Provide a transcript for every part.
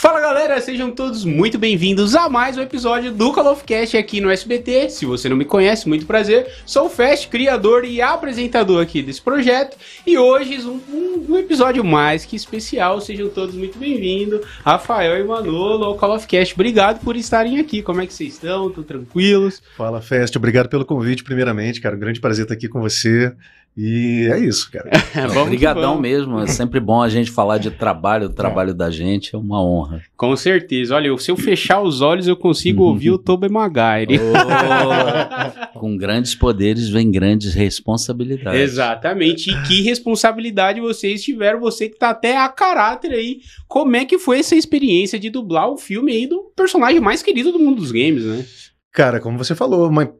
Fala galera, sejam todos muito bem-vindos a mais um episódio do Call of Cast aqui no SBT. Se você não me conhece, muito prazer. Sou o Fest, criador e apresentador aqui desse projeto. E hoje um, um, um episódio mais que especial. Sejam todos muito bem-vindos. Rafael e Manolo ao Call of Cast. Obrigado por estarem aqui. Como é que vocês estão? Estão tranquilos? Fala Fest, obrigado pelo convite primeiramente, cara. Um grande prazer estar aqui com você. E é isso, cara. Então, Obrigadão mesmo. É sempre bom a gente falar de trabalho, do trabalho é. da gente. É uma honra. Com certeza. Olha, se eu fechar os olhos, eu consigo ouvir o Tobey Maguire. Oh, com grandes poderes vem grandes responsabilidades. Exatamente. E que responsabilidade vocês tiveram, você que está até a caráter aí. Como é que foi essa experiência de dublar o filme aí do personagem mais querido do mundo dos games, né? Cara, como você falou, uma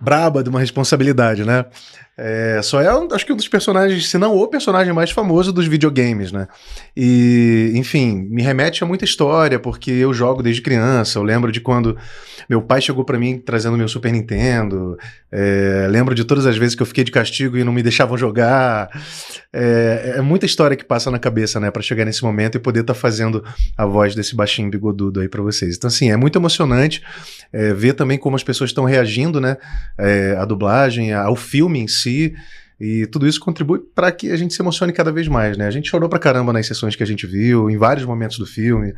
braba de uma responsabilidade, né? É, só é, acho que um dos personagens, se não o personagem mais famoso dos videogames, né? E, enfim, me remete a muita história, porque eu jogo desde criança. Eu lembro de quando meu pai chegou para mim trazendo meu Super Nintendo. É, lembro de todas as vezes que eu fiquei de castigo e não me deixavam jogar. É, é muita história que passa na cabeça, né? Para chegar nesse momento e poder estar tá fazendo a voz desse baixinho bigodudo aí para vocês. Então, assim, é muito emocionante é, ver também como as pessoas estão reagindo, né? É, a dublagem, ao filme em si si. E tudo isso contribui para que a gente se emocione cada vez mais, né? A gente chorou pra caramba nas sessões que a gente viu, em vários momentos do filme.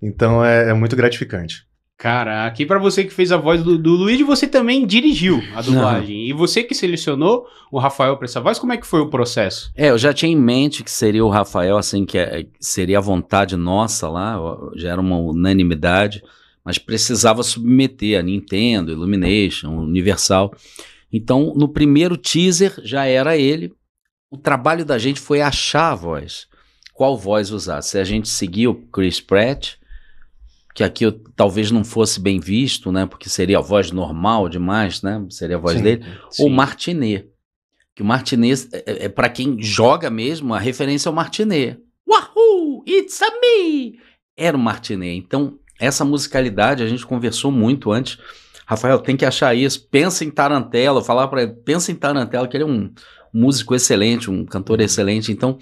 Então é, é muito gratificante. Cara, aqui para você que fez a voz do, do Luigi, você também dirigiu a dublagem. Não. E você que selecionou o Rafael para essa voz, como é que foi o processo? É, eu já tinha em mente que seria o Rafael, assim, que é, seria a vontade nossa lá, já era uma unanimidade, mas precisava submeter a Nintendo, Illumination, Universal. Então, no primeiro teaser já era ele. O trabalho da gente foi achar a voz, qual voz usar. Se a gente seguir o Chris Pratt, que aqui eu, talvez não fosse bem visto, né? Porque seria a voz normal demais, né? Seria a voz sim, dele. Sim. Ou Martinet. Que o Martinet, é, é, é para quem joga mesmo, a referência é o Martinet. Wahoo! It's a me! Era o Martinet. Então, essa musicalidade a gente conversou muito antes Rafael, tem que achar isso. Pensa em Tarantella. Falar para ele, pensa em Tarantella, que ele é um músico excelente, um cantor uhum. excelente. Então,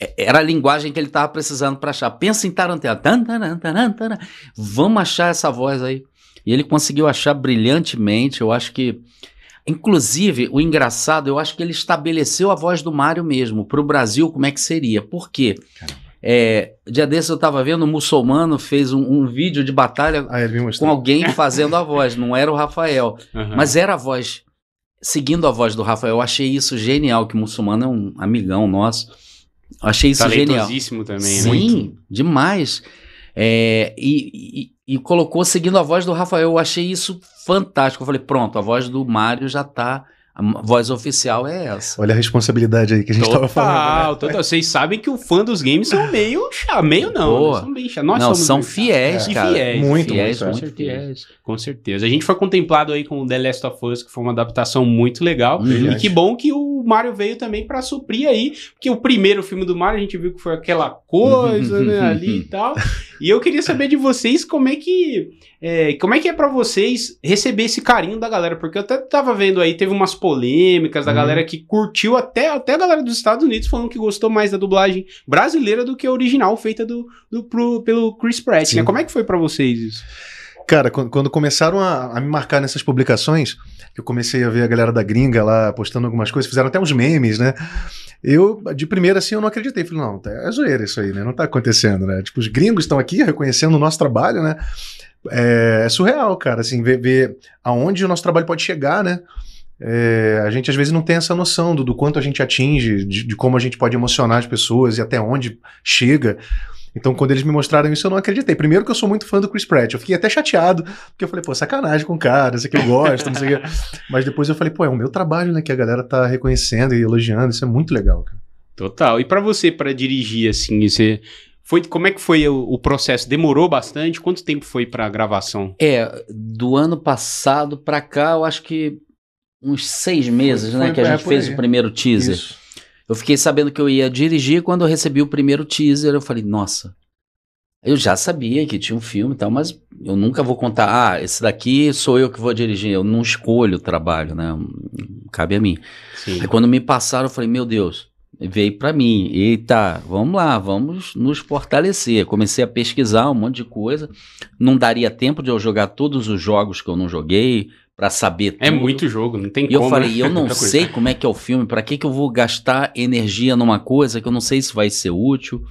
é, era a linguagem que ele estava precisando para achar. Pensa em Tarantella. Tan, taran, taran, taran. Vamos achar essa voz aí. E ele conseguiu achar brilhantemente. Eu acho que. Inclusive, o engraçado, eu acho que ele estabeleceu a voz do Mário mesmo, para o Brasil, como é que seria. Por quê? Caramba. É, dia desse eu tava vendo, um muçulmano fez um, um vídeo de batalha ah, com alguém fazendo a voz, não era o Rafael, uhum. mas era a voz, seguindo a voz do Rafael. Eu achei isso genial, que o muçulmano é um amigão nosso. Achei isso genial. também, Sim, né? Sim, demais. É, e, e, e, colocou seguindo a voz do Rafael. Eu achei isso fantástico. Eu falei, pronto, a voz do Mário já tá a voz oficial é essa. Olha a responsabilidade aí que a gente total, tava falando. Né? Total, vocês sabem que o fã dos games são meio chá, meio não. Né? Boa. São bem Nós não, são fiéis, cara. Fiéis, muito, fiéis, muito, com é. certeza fiéis. Com certeza. A gente foi contemplado aí com The Last of Us, que foi uma adaptação muito legal. Uhum. E que bom que o Mario veio também para suprir aí, porque o primeiro filme do Mario a gente viu que foi aquela coisa, né, ali e tal. E eu queria saber de vocês como é que é, como é que é para vocês receber esse carinho da galera, porque eu até tava vendo aí teve umas polêmicas da uhum. galera que curtiu até até a galera dos Estados Unidos falando que gostou mais da dublagem brasileira do que a original feita do, do pro, pelo Chris Pratt, né? Como é que foi para vocês isso? Cara, quando, começaram a, a, me marcar nessas publicações, eu comecei a ver a galera da gringa lá postando algumas coisas, fizeram até uns memes, né? Eu, de primeira, assim, eu não acreditei. Falei, não, tá, é zoeira isso aí, né? Não tá acontecendo, né? Tipo, os gringos estão aqui reconhecendo o nosso trabalho, né? É, é surreal, cara, assim, ver, ver aonde o nosso trabalho pode chegar, né? É, a gente às vezes não tem essa noção do, do quanto a gente atinge, de, de, como a gente pode emocionar as pessoas e até onde chega. Então, quando eles me mostraram isso, eu não acreditei. Primeiro que eu sou muito fã do Chris Pratt. Eu fiquei até chateado, porque eu falei, pô, sacanagem com o cara, isso aqui eu gosto, não sei o quê. Mas depois eu falei, pô, é o meu trabalho, né, que a galera tá reconhecendo e elogiando, isso é muito legal, cara. Total. E para você, para dirigir, assim, você... Foi, como é que foi o, o processo? Demorou bastante? Quanto tempo foi para gravação? É, do ano passado para cá, eu acho que uns seis meses, né, foi, né, que a é, gente fez o primeiro teaser. Isso. Eu fiquei sabendo que eu ia dirigir quando eu recebi o primeiro teaser. Eu falei, nossa, eu já sabia que tinha um filme e tal, mas eu nunca vou contar, ah, esse daqui sou eu que vou dirigir. Eu não escolho o trabalho, né? Cabe a mim. Sim. Aí quando me passaram, eu falei, meu Deus veio para mim. Eita, vamos lá, vamos nos fortalecer. Comecei a pesquisar um monte de coisa. Não daria tempo de eu jogar todos os jogos que eu não joguei para saber é tudo. É muito jogo, não tem e como. E eu falei, né? eu não é sei como é que é o filme, para que que eu vou gastar energia numa coisa que eu não sei se vai ser útil.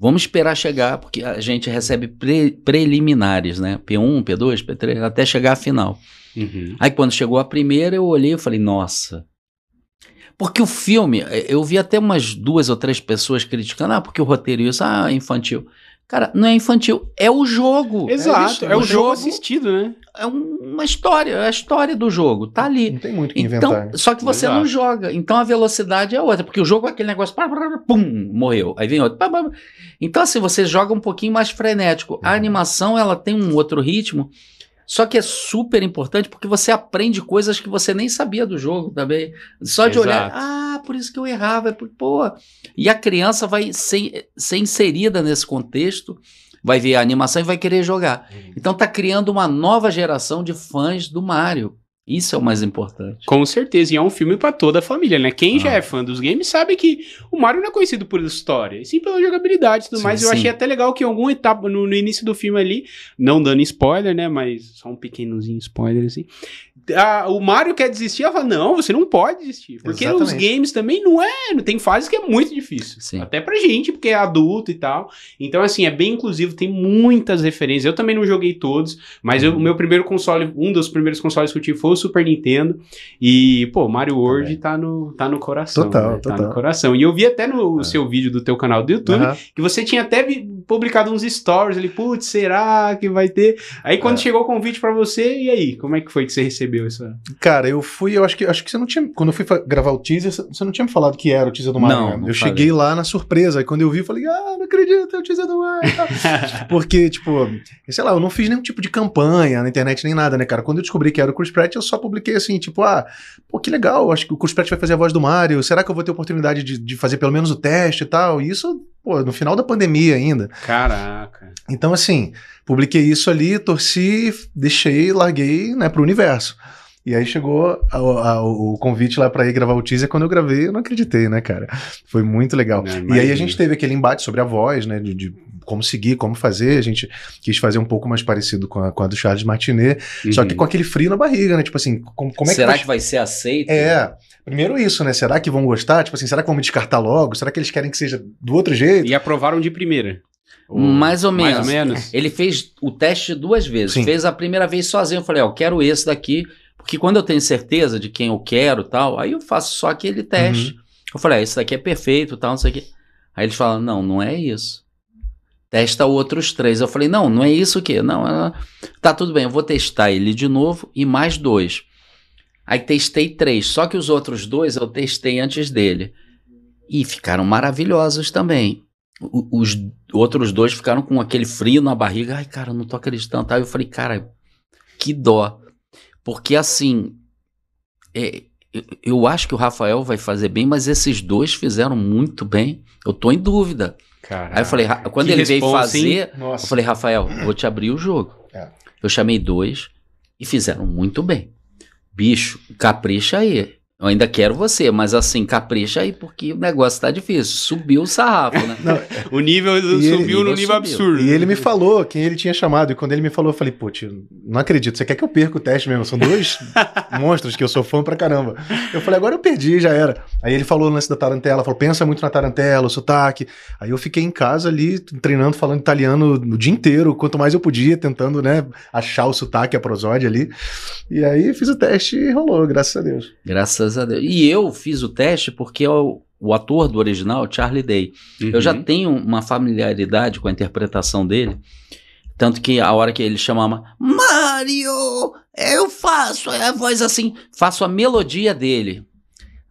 Vamos esperar chegar, porque a gente recebe pre preliminares, né? P1, P2, P3, até chegar a final. Uhum. Aí quando chegou a primeira, eu olhei e falei, nossa, porque o filme, é, eu vi até umas duas ou três pessoas criticando, ah, porque o roteiro é isso, ah, é infantil. Cara, não é infantil, é o jogo. Exato, é, é o jogo assistido, né? É uma história, é a história do jogo, tá ali. Não tem muito que então, inventar. Né? Só que você Exato. não joga, então a velocidade é outra, porque o jogo é aquele negócio, pum, morreu, aí vem outro. Então assim, você joga um pouquinho mais frenético. A uhum. animação, ela tem um outro ritmo, só que é super importante porque você aprende coisas que você nem sabia do jogo também. Só de Exato. olhar, ah, por isso que eu errava. É pô. E a criança vai ser, ser inserida nesse contexto, vai ver a animação e vai querer jogar. Uhum. Então tá criando uma nova geração de fãs do Mario. Isso é o mais importante. Com certeza, e é um filme para toda a família, né? Quem ah. já é ah. fã dos games sabe que o Mario não é conhecido por história, e sim pela jogabilidade e tudo sim, mais. Sim. Eu achei até legal que em alguma etapa, no, no, início do filme ali, não dando spoiler, né? Mas só um pequenozinho spoiler, assim a, o Mario quer desistir, ela fala, não, você não pode desistir. Porque Exatamente. os games também não é. Tem fases que é muito difícil. Sim. Até pra gente, porque é adulto e tal. Então, assim, é bem inclusivo, tem muitas referências. Eu também não joguei todos, mas uhum. o meu primeiro console, um dos primeiros consoles que eu tive foi o Super Nintendo. E, pô, Mario World tá no, tá no coração. Total, né? total. Tá no coração. E eu vi até no é. seu vídeo do teu canal do YouTube uhum. que você tinha até publicado uns stories ele putz, será que vai ter? Aí quando é. chegou o convite para você, e aí, como é que foi que você recebeu isso? Cara, eu fui, eu acho que acho que você não tinha, quando eu fui gravar o teaser, você não tinha me falado que era o teaser do Mario. Não, né? não eu falei. cheguei lá na surpresa, aí quando eu vi, eu falei: "Ah, não acredito, é o teaser do Mario". Porque tipo, sei lá, eu não fiz nenhum tipo de campanha na internet nem nada, né, cara? Quando eu descobri que era o Chris Pratt, eu só publiquei assim, tipo, ah, pô, que legal, acho que o Chris Pratt vai fazer a voz do Mario, será que eu vou ter oportunidade de, de fazer pelo menos o teste e tal? E isso pô, no final da pandemia ainda. Caraca. Então, assim, publiquei isso ali, torci, deixei, larguei, né, pro universo. E aí chegou a, a, o convite lá para ir gravar o teaser. Quando eu gravei, eu não acreditei, né, cara? Foi muito legal. Não, e aí a gente teve aquele embate sobre a voz, né? De, de, como seguir, como fazer. A gente quis fazer um pouco mais parecido com a, com a do Charles Martinet, uhum. só que uhum. com aquele frio na barriga, né? Tipo assim, como, como é Será que. Será que vai ser aceito? É. Primeiro isso, né? Será que vão gostar? Tipo assim, será que vão me descartar logo? Será que eles querem que seja do outro jeito? E aprovaram de primeira. Ou mais ou menos. Mais ou menos. É. Ele fez o teste duas vezes. Sim. Fez a primeira vez sozinho. Eu falei, ó, oh, quero esse daqui, porque quando eu tenho certeza de quem eu quero tal, aí eu faço só aquele uhum. teste. Uhum. Eu falei, ah, esse daqui é perfeito, tal, não sei o quê. Aí eles falam, não, não é isso. Testa outros três. Eu falei, não, não é isso que. não, não, é, tá tudo bem, eu vou testar ele de novo e mais dois. Aí testei três, só que os outros dois eu testei antes dele. E ficaram maravilhosos também. O, os outros dois ficaram com aquele frio na barriga. Ai, cara, não tô acreditando. Aí eu falei, cara, que dó. Porque assim, é, eu, eu acho que o Rafael vai fazer bem, mas esses dois fizeram muito bem. Eu tô em dúvida. Caraca, Aí eu falei, quando ele veio fazer, eu falei, Rafael, vou te abrir o jogo. É. Eu chamei dois e fizeram muito bem. Bicho, capricha aí. Eu ainda quero você, mas assim, capricha aí, porque o negócio tá difícil. Subiu o sarrafo, né? Não, o nível subiu ele, no nível, subiu. absurdo. E ele me falou quem ele tinha chamado. E quando ele me falou, eu falei, pô, tio, não acredito. Você quer que eu perca o teste mesmo? São dois monstros que eu sou fã pra caramba. Eu falei, agora eu perdi, já era. Aí ele falou o lance da tarantela, falou, pensa muito na tarantela, o sotaque. Aí eu fiquei em casa ali, treinando, falando italiano o dia inteiro, quanto mais eu podia, tentando, né, achar o sotaque, a prosódia ali. E aí fiz o teste e rolou, graças a Deus. Graças graças a Deus. E eu fiz o teste porque é o ator do original, Charlie Day, uhum. eu já uhum. tenho uma familiaridade com a interpretação dele. Tanto que a hora que ele chamava Mario, eu faço é a voz assim, faço a melodia dele.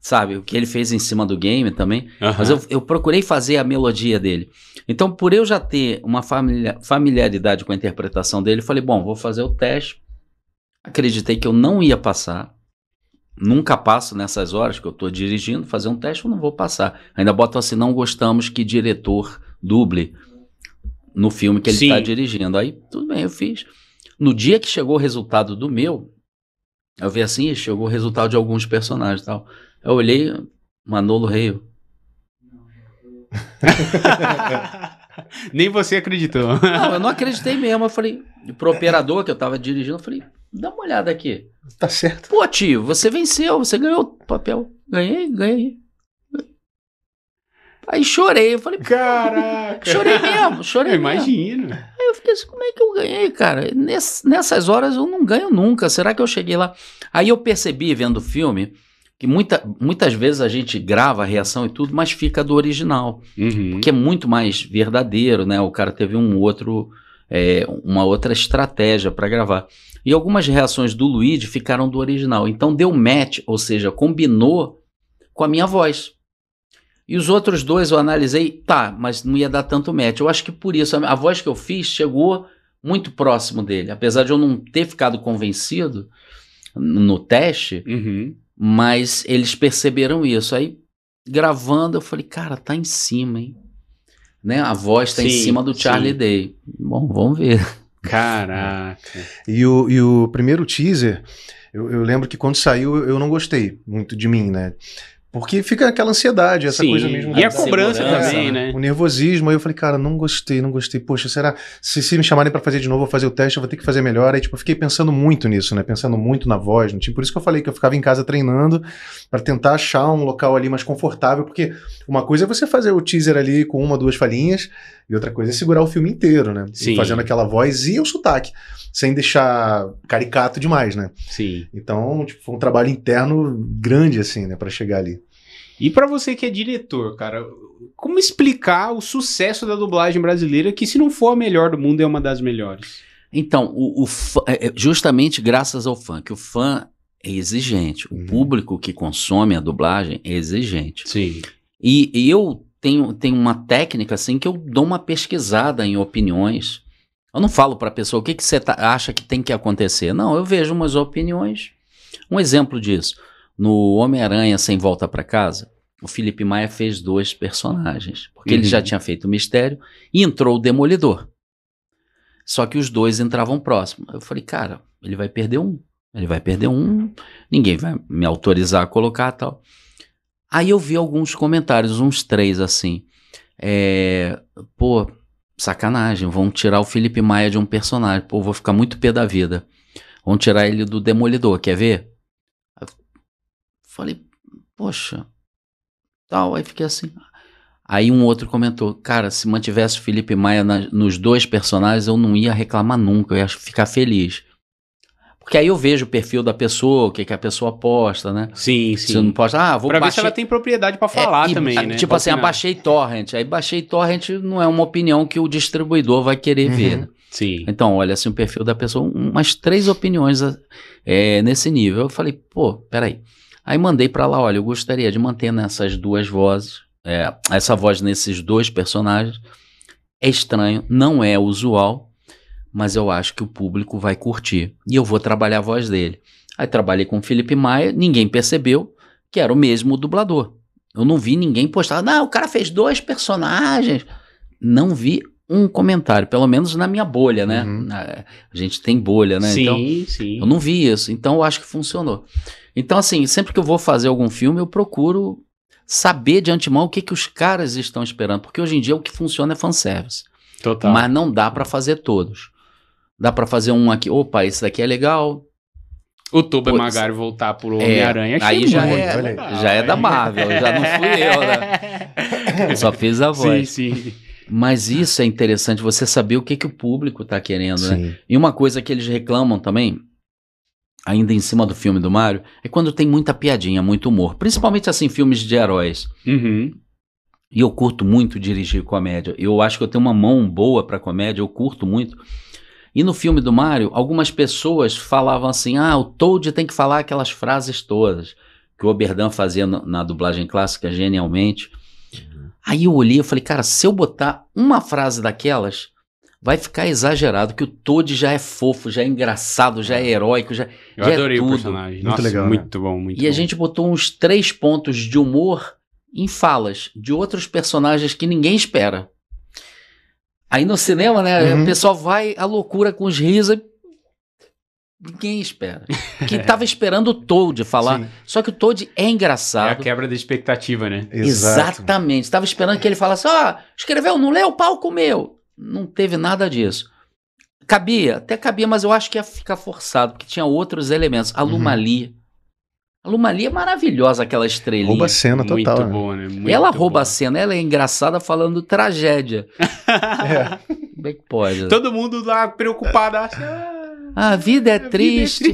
Sabe? O que ele fez em cima do game também. Uhum. Mas eu, eu, procurei fazer a melodia dele. Então, por eu já ter uma familiaridade com a interpretação dele, eu falei: bom, vou fazer o teste. Acreditei que eu não ia passar nunca passo nessas horas que eu estou dirigindo, fazer um teste, eu não vou passar. Ainda boto assim, não gostamos que diretor duble no filme que ele está dirigindo. Aí, tudo bem, eu fiz. No dia que chegou o resultado do meu, eu vi assim, chegou o resultado de alguns personagens e tal. Eu olhei, Manolo Reio. Nem você acreditou. Não, eu não acreditei mesmo. Eu falei, pro operador que eu estava dirigindo, eu falei, Dá uma olhada aqui. Tá certo. Pô, tio, você venceu, você ganhou o papel. Ganhei, ganhei. Aí chorei, eu falei, caraca. Chorei mesmo, chorei. Eu imagino. Mesmo. Aí eu fiquei assim, como é que eu ganhei, cara? Ness, nessas horas eu não ganho nunca. Será que eu cheguei lá? Aí eu percebi vendo o filme que muita, muitas vezes a gente grava a reação e tudo, mas fica do original, uhum. porque é muito mais verdadeiro, né? O cara teve um outro, é, uma outra estratégia para gravar. E algumas reações do Luigi ficaram do original. Então deu match, ou seja, combinou com a minha voz. E os outros dois eu analisei, tá, mas não ia dar tanto match. Eu acho que por isso a, a voz que eu fiz chegou muito próximo dele. Apesar de eu não ter ficado convencido no teste, uhum. mas eles perceberam isso. Aí gravando, eu falei, cara, tá em cima, hein? Né? A voz tá sim, em cima do Charlie sim. Day. Bom, vamos ver. Caraca. E o, e o primeiro teaser, eu, eu lembro que quando saiu eu não gostei muito de mim, né? Porque fica aquela ansiedade, essa Sim. coisa mesmo. E a cobrança também, né? O nervosismo. Aí eu falei, cara, não gostei, não gostei. Poxa, será? Se, se me chamarem para fazer de novo, vou fazer o teste, eu vou ter que fazer melhor. Aí, tipo, eu fiquei pensando muito nisso, né? Pensando muito na voz. por isso que eu falei que eu ficava em casa treinando para tentar achar um local ali mais confortável. Porque uma coisa é você fazer o teaser ali com uma, duas falinhas. E outra coisa é segurar o filme inteiro, né? Sim. fazendo aquela voz e o sotaque. Sem deixar caricato demais, né? Sim. Então, tipo, foi um trabalho interno grande, assim, né? para chegar ali. E para você que é diretor, cara, como explicar o sucesso da dublagem brasileira, que se não for a melhor do mundo, é uma das melhores? Então, o, o fã, é, é, justamente graças ao fã, que o fã é exigente. O uhum. público que consome a dublagem é exigente. Sim. E, e, eu tenho, tenho uma técnica assim que eu dou uma pesquisada em opiniões. Eu não falo para a pessoa o que, que você tá, acha que tem que acontecer. Não, eu vejo umas opiniões. Um exemplo disso. No Homem-Aranha Sem Volta para Casa, o Felipe Maia fez dois personagens, porque uhum. ele já uhum. tinha feito o Mistério e entrou o Demolidor. Só que os dois entravam próximos. Eu falei, cara, ele vai perder um, ele vai perder um, ninguém vai me autorizar a colocar tal. Aí eu vi alguns comentários, uns três assim, é, pô, sacanagem, vão tirar o Felipe Maia de um personagem, pô, vou ficar muito pé da vida. Vão tirar ele do Demolidor, quer ver? Falei, poxa, tal. Aí fiquei assim. Aí um outro comentou, cara, se mantivesse o Felipe Maia na, nos dois personagens, eu não ia reclamar nunca, eu ia ficar feliz. Porque aí eu vejo o perfil da pessoa, o que, que a pessoa posta, né? Sim, sim. Se não posta, ah, vou Pra ver se ela tem propriedade para falar é, e, também, né? Tipo assim, abaixei torrent. Aí baixei torrent não é uma opinião que o distribuidor vai querer uhum. ver. Né? Sim. Então, olha assim o perfil da pessoa, umas três opiniões é, nesse nível. Eu falei, pô, peraí. Aí mandei para lá, olha, eu gostaria de manter nessas duas vozes, é, essa voz nesses dois personagens. É estranho, não é usual, mas eu acho que o público vai curtir. E eu vou trabalhar a voz dele. Aí trabalhei com o Felipe Maia, ninguém percebeu que era o mesmo dublador. Eu não vi ninguém postar, não, o cara fez dois personagens. Não vi um comentário, pelo menos na minha bolha, né? Uhum. Ah, a gente tem bolha, né? Sim, então, sim. Eu não vi isso, então eu acho que funcionou. Então, assim, sempre que eu vou fazer algum filme, eu procuro saber de antemão o que, que os caras estão esperando, porque hoje em dia o que funciona é fanservice. Total. Mas não dá para fazer todos. Dá para fazer um aqui, opa, esse daqui é legal, o Tuba Magari voltar pro é, Homem-Aranha. É, aí já, muito, é, já é da Marvel, já não fui eu, né? Eu só fiz a voz. Sim, sim. Mas é. isso é interessante, você saber o que, que o público está querendo, né? Sim. né? E uma coisa que eles reclamam também, ainda em cima do filme do Mario, é quando tem muita piadinha, muito humor. Principalmente assim, filmes de heróis. Uhum. E eu curto muito dirigir comédia. Eu acho que eu tenho uma mão boa para comédia, eu curto muito. E no filme do Mario, algumas pessoas falavam assim: ah, o Toad tem que falar aquelas frases todas que o Oberdan fazia na dublagem clássica genialmente. Aí eu olhei e falei, cara, se eu botar uma frase daquelas, vai ficar exagerado, que o Toad já é fofo, já é engraçado, já é, é. heróico, já, eu já é adorei é tudo. o personagem. Nossa, muito legal. Muito né? bom, muito E bom. a gente botou uns três pontos de humor em falas de outros personagens que ninguém espera. Aí no cinema, né, uhum. o pessoal vai à loucura com os risos ninguém espera. Quem estava esperando o Toad falar. Sim. Só que o Toad é engraçado. É a quebra da expectativa, né? Exatamente. Estava esperando que ele falasse: ó, oh, escreveu, não leu, o palco meu. Não teve nada disso. Cabia, até cabia, mas eu acho que ia ficar forçado, porque tinha outros elementos. A Lumali. Uhum. A Lumali é maravilhosa, aquela estrelinha. Rouba a cena total. Muito né? boa, né? Muito ela rouba boa. a cena, ela é engraçada falando tragédia. é. Como é que pode? Todo mundo lá preocupado. Acha... A vida é, é triste,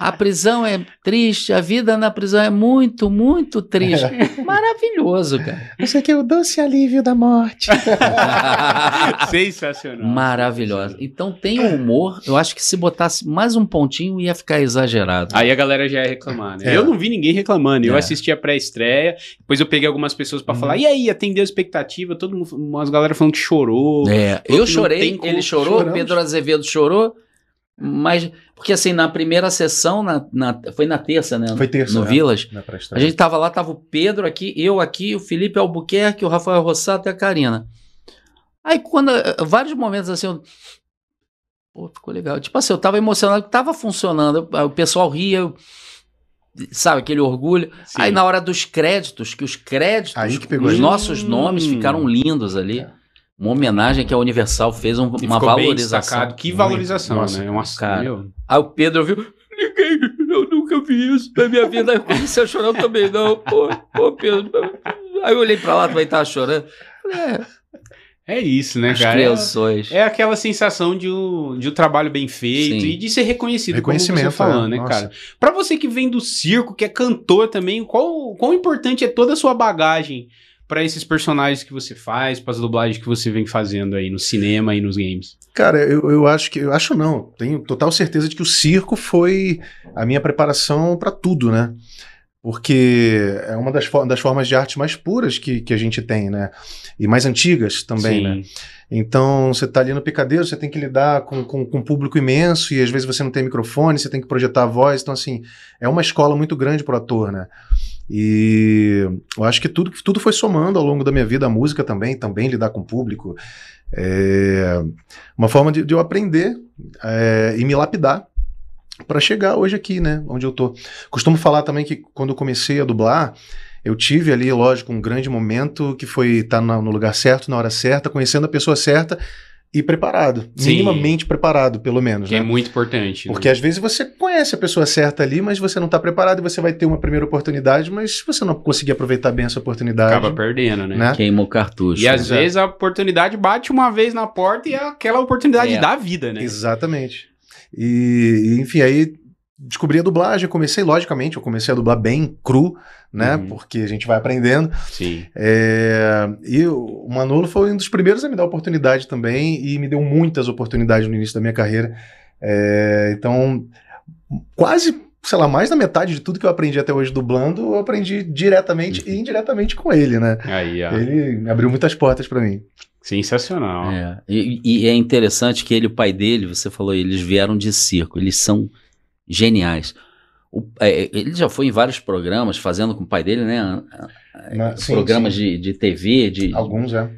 a prisão é triste, a vida na prisão é muito, muito triste. É. Maravilhoso, cara. Isso aqui é o doce alívio da morte. Sensacional. Maravilhoso. Então tem humor. Eu acho que se botasse mais um pontinho ia ficar exagerado. Aí a galera já ia reclamar, né? É. Eu não vi ninguém reclamando. Eu é. assisti a pré-estreia, depois eu peguei algumas pessoas para hum. falar, e aí, atendeu a expectativa? Todo mundo, umas galera falando que chorou. É, eu chorei, ele chorou, Choramos. Pedro Azevedo chorou. Mas, porque assim, na primeira sessão, na, na foi na terça, né? Foi terça. No né? Vilas. A gente tava lá, tava o Pedro aqui, eu aqui, o Felipe Albuquerque, o Rafael Rossato e a Karina. Aí, quando. Eh, vários momentos assim. Eu, pô, ficou legal. Tipo assim, eu tava emocionado, tava funcionando. Ah, o pessoal ria. Eu, sabe, aquele orgulho. Sim. Aí na hora dos créditos, que os créditos, que os nossos nomes hum. ficaram lindos ali. É uma homenagem que a Universal fez, um, uma valorização. que valorização, Nossa, né? É uma cara. Meu. Aí o Pedro viu, ninguém, eu nunca vi isso na minha vida. Aí eu comecei a chorar também, não. Pô, pô Pedro. Tá Aí eu olhei pra lá, também tava chorando. É. é isso, né, As cara? É crianções. É, é aquela sensação de um, de um trabalho bem feito Sim. e de ser reconhecido, Reconhecimento, como você falando, é. né, Nossa. cara? Pra você que vem do circo, que é cantor também, qual, quão importante é toda a sua bagagem para esses personagens que você faz, para as dublagens que você vem fazendo aí no cinema e nos games? Cara, eu, eu acho que. Eu acho não. Tenho total certeza de que o circo foi a minha preparação para tudo, né? porque é uma das, das, formas de arte mais puras que, que, a gente tem, né? E mais antigas também, Sim. né? Então, você está ali no picadeiro, você tem que lidar com, com, com, um público imenso e às vezes você não tem microfone, você tem que projetar a voz. Então, assim, é uma escola muito grande para o ator, né? E eu acho que tudo, tudo foi somando ao longo da minha vida, a música também, também lidar com o público. É uma forma de, de eu aprender é, e me lapidar para chegar hoje aqui, né, onde eu tô. Costumo falar também que quando eu comecei a dublar, eu tive ali, lógico, um grande momento que foi estar tá no lugar certo, na hora certa, conhecendo a pessoa certa, e preparado. Sim. Minimamente preparado, pelo menos. Que é né? é muito importante. Porque né? às vezes você conhece a pessoa certa ali, mas você não está preparado e você vai ter uma primeira oportunidade, mas se você não conseguir aproveitar bem essa oportunidade. Acaba perdendo, né? né? Queima o cartucho. E às vezes a oportunidade bate uma vez na porta e é aquela oportunidade é. da vida, né? Exatamente. E, enfim, aí descobri a dublagem, comecei, logicamente, eu comecei a dublar bem cru, né? Uhum. Porque a gente vai aprendendo. Sim. É, e o Manolo foi um dos primeiros a me dar oportunidade também e me deu muitas oportunidades no início da minha carreira. É, então, quase, sei lá, mais da metade de tudo que eu aprendi até hoje dublando, eu aprendi diretamente uhum. e indiretamente com ele, né? Aí, ó. Ele abriu muitas portas para mim. Sensacional. É. E, e, é interessante que ele, o pai dele, você falou, eles vieram de circo, eles são geniais. O, é, é, ele já foi em vários programas, fazendo com o pai dele, né? Na, ah, sim, programas sim. De, de TV. De, Alguns, é.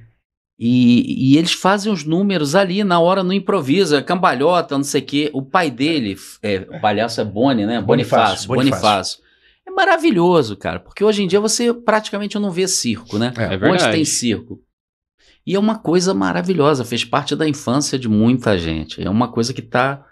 E, e, eles fazem os números ali na hora, não improvisa, cambalhota, não sei o quê. O pai dele, é, o palhaço é Boni, né? Bonifácio. Bonifácio. É maravilhoso, cara, porque hoje em dia você praticamente não vê circo, né? É, é Onde tem circo? E é uma coisa maravilhosa, fez parte da infância de muita gente. É uma coisa que está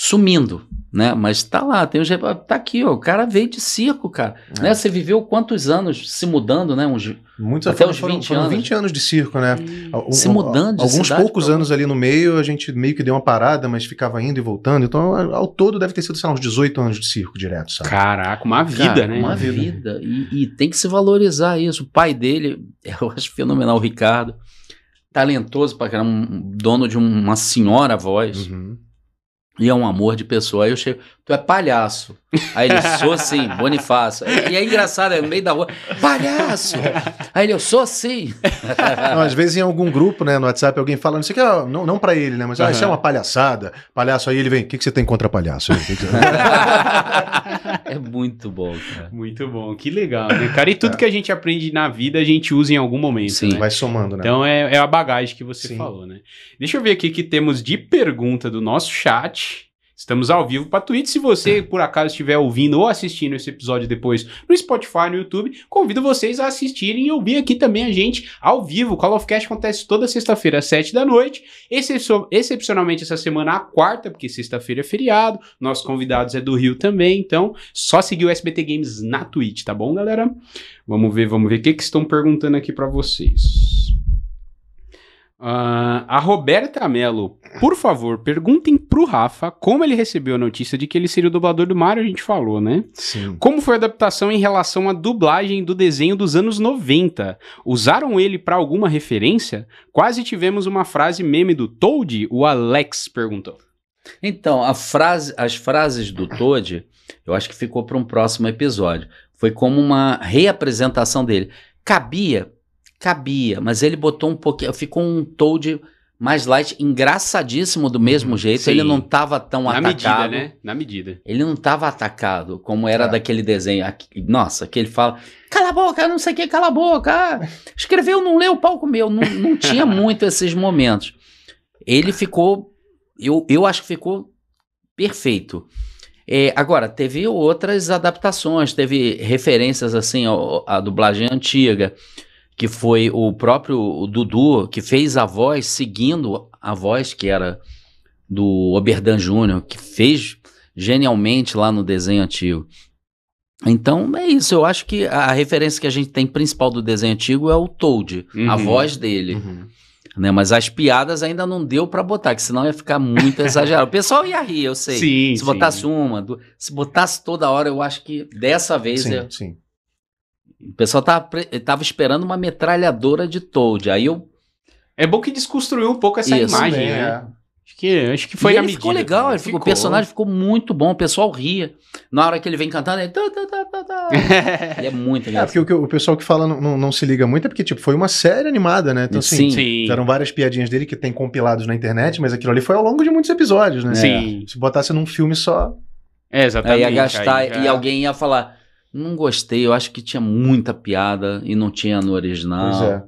sumindo, né? Mas tá lá, tem os tá aqui, ó, o cara veio de circo, cara. É. Né? Você viveu quantos anos se mudando, né? Uns Muitos até os 20 foram, anos. 20 anos de circo, né? Hum. se mudando de Alguns poucos anos ali no meio, a gente meio que deu uma parada, mas ficava indo e voltando. Então, ao todo deve ter sido, sei lá, uns 18 anos de circo direto, sabe? Caraca, uma vida, cara, né? Uma, vida. E, e tem que se valorizar isso. O pai dele, eu acho fenomenal, o Ricardo, talentoso para um dono de uma senhora voz. Uhum e é um amor de pessoa. Aí eu chego, tu é palhaço. Aí ele, sou assim, Bonifácio. E é engraçado, é no meio da rua, palhaço! Aí ele, eu sou assim. Não, às vezes em algum grupo, né, no WhatsApp, alguém fala, não sei o que, não, não pra ele, né, mas uhum. ah, isso é uma palhaçada. Palhaço, aí ele vem, o que, que você tem contra palhaço? é muito bom, cara. Muito bom, que legal, né, cara? E tudo é. que a gente aprende na vida, a gente usa em algum momento, Sim. Né? vai somando, né? Então é, é a bagagem que você Sim. falou, né? Deixa eu ver aqui que temos de pergunta do nosso chat. Estamos ao vivo para Twitch. Se você, uhum. por acaso, estiver ouvindo ou assistindo esse episódio depois no Spotify, no YouTube, convido vocês a assistirem e ouvir aqui também a gente ao vivo. O Call of Cast acontece toda sexta-feira, às sete da noite. excepcionalmente essa semana, a quarta, porque sexta-feira é feriado. Nossos convidados é do Rio também, então só seguir o SBT Games na Twitch, tá bom, galera? Vamos ver, vamos ver o que, que estão perguntando aqui para vocês. Uh, a Roberta Mello, por favor, perguntem pro Rafa como ele recebeu a notícia de que ele seria o dublador do Mario, a gente falou, né? Sim. Como foi a adaptação em relação à dublagem do desenho dos anos 90? Usaram ele para alguma referência? Quase tivemos uma frase meme do Toad, o Alex perguntou. Então, frase, as frases do Toad, eu acho que ficou para um próximo episódio. Foi como uma reapresentação dele. Cabia cabia, mas ele botou um pouquinho, ficou um toad mais light, engraçadíssimo do mesmo uhum, jeito. Sim. Ele não estava tão Na atacado. Na medida, né? Na medida. Ele não estava atacado como era tá. daquele desenho. nossa, que ele fala: cala a boca, não sei o que, cala a boca. Ah, escreveu, não leu o palco meu. Não, não tinha muito esses momentos. Ele ficou, eu, eu acho que ficou perfeito. É, agora, teve outras adaptações, teve referências assim à dublagem antiga que foi o próprio Dudu que fez a voz seguindo a voz que era do Oberdan Júnior, que fez genialmente lá no desenho antigo. Então é isso, eu acho que a referência que a gente tem principal do desenho antigo é o Toad, uhum. a voz dele. Uhum. Né, mas as piadas ainda não deu para botar, que senão ia ficar muito exagerado. O pessoal ia rir, eu sei. Sim, se botasse uma, se botasse toda hora, eu acho que dessa vez sim, eu... sim. O pessoal tava, tava esperando uma metralhadora de Toad. Aí eu. É bom que desconstruiu um pouco essa Isso, imagem, é. né? Acho que, acho que foi e na ele medida, Ficou legal, ele ficou, o personagem ficou muito bom, o pessoal ria. Na hora que ele vem cantando, ele. ele tá, tá, tá, é muito legal. É, porque o, o, pessoal que fala não, não, não, se liga muito é porque tipo, foi uma série animada, né? Então, assim, Sim. Tiveram várias piadinhas dele que tem compilados na internet, mas aquilo ali foi ao longo de muitos episódios, né? Sim. Se botasse num filme só. É, exatamente. Aí ia gastar, aí já... e alguém ia falar. Não gostei, eu acho que tinha muita piada e não tinha no original. Pois é.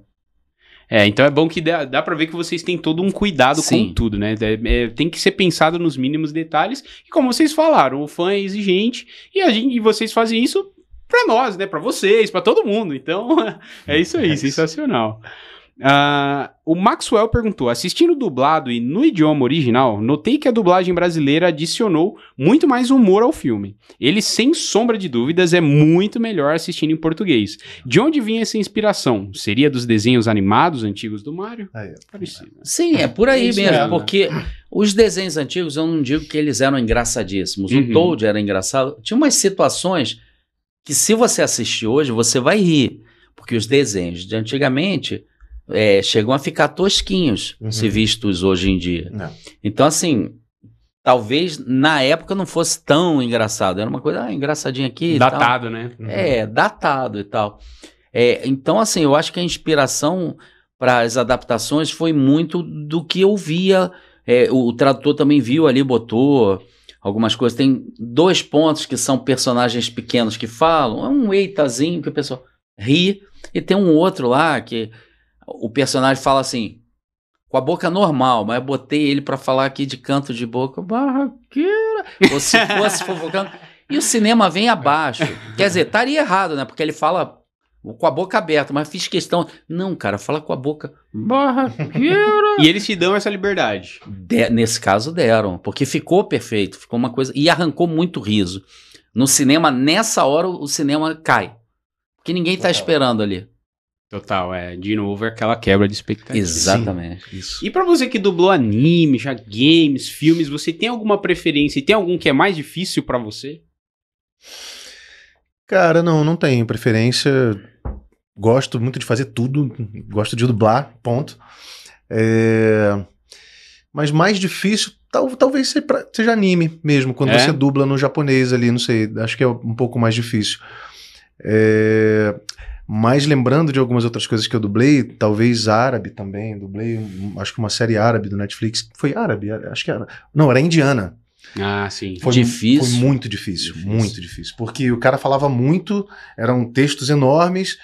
É, então é bom que dá, dá pra ver que vocês têm todo um cuidado Sim. com tudo, né? É, é, tem que ser pensado nos mínimos detalhes. E como vocês falaram, o fã é exigente e, a gente, e vocês fazem isso pra nós, né? Pra vocês, pra todo mundo. Então, é isso aí, é sensacional. Isso. Uh, o Maxwell perguntou: assistindo dublado e no idioma original, notei que a dublagem brasileira adicionou muito mais humor ao filme. Ele, sem sombra de dúvidas, é muito melhor assistindo em português. De onde vinha essa inspiração? Seria dos desenhos animados antigos do Mario? Sim, é por aí é mesmo, mesmo, porque os desenhos antigos eu não digo que eles eram engraçadíssimos. Uhum. O Toad era engraçado. Tinha umas situações que, se você assistir hoje, você vai rir. Porque os desenhos de antigamente é, chegam a ficar tosquinhos uhum. se vistos hoje em dia. É. Então, assim, talvez na época não fosse tão engraçado. Era uma coisa ah, engraçadinha aqui. Datado, tal. né? Uhum. É, datado e tal. É, então, assim, eu acho que a inspiração para as adaptações foi muito do que eu via. É, o, o tradutor também viu ali, botou algumas coisas. Tem dois pontos que são personagens pequenos que falam. É um eitazinho que o pessoal ri. E tem um outro lá que o personagem fala assim, com a boca normal, mas eu botei ele para falar aqui de canto de boca, barraqueira, ou se fosse fofocando. E o cinema vem abaixo. Quer dizer, estaria errado, né? Porque ele fala com a boca aberta, mas fiz questão. Não, cara, fala com a boca barraqueira. e eles te dão essa liberdade. De, nesse caso deram, porque ficou perfeito, ficou uma coisa. E arrancou muito riso. No cinema, nessa hora, o cinema cai. Porque ninguém tá esperando ali. Total, é. De novo, é aquela quebra de expectativa. Exatamente. Isso. E para você que dublou anime, já games, filmes, você tem alguma preferência e tem algum que é mais difícil para você? Cara, não, não tenho preferência. Gosto muito de fazer tudo. Gosto de dublar, ponto. É... Mas mais difícil tal, talvez seja anime mesmo, quando é? você dubla no japonês ali, não sei. Acho que é um pouco mais difícil. É... Mas lembrando de algumas outras coisas que eu dublei, talvez árabe também, dublei acho que uma série árabe do Netflix. Foi árabe, acho que era. Não, era indiana. Ah, sim. Foi difícil. Foi muito difícil, difícil, muito difícil. Porque o cara falava muito, eram textos enormes,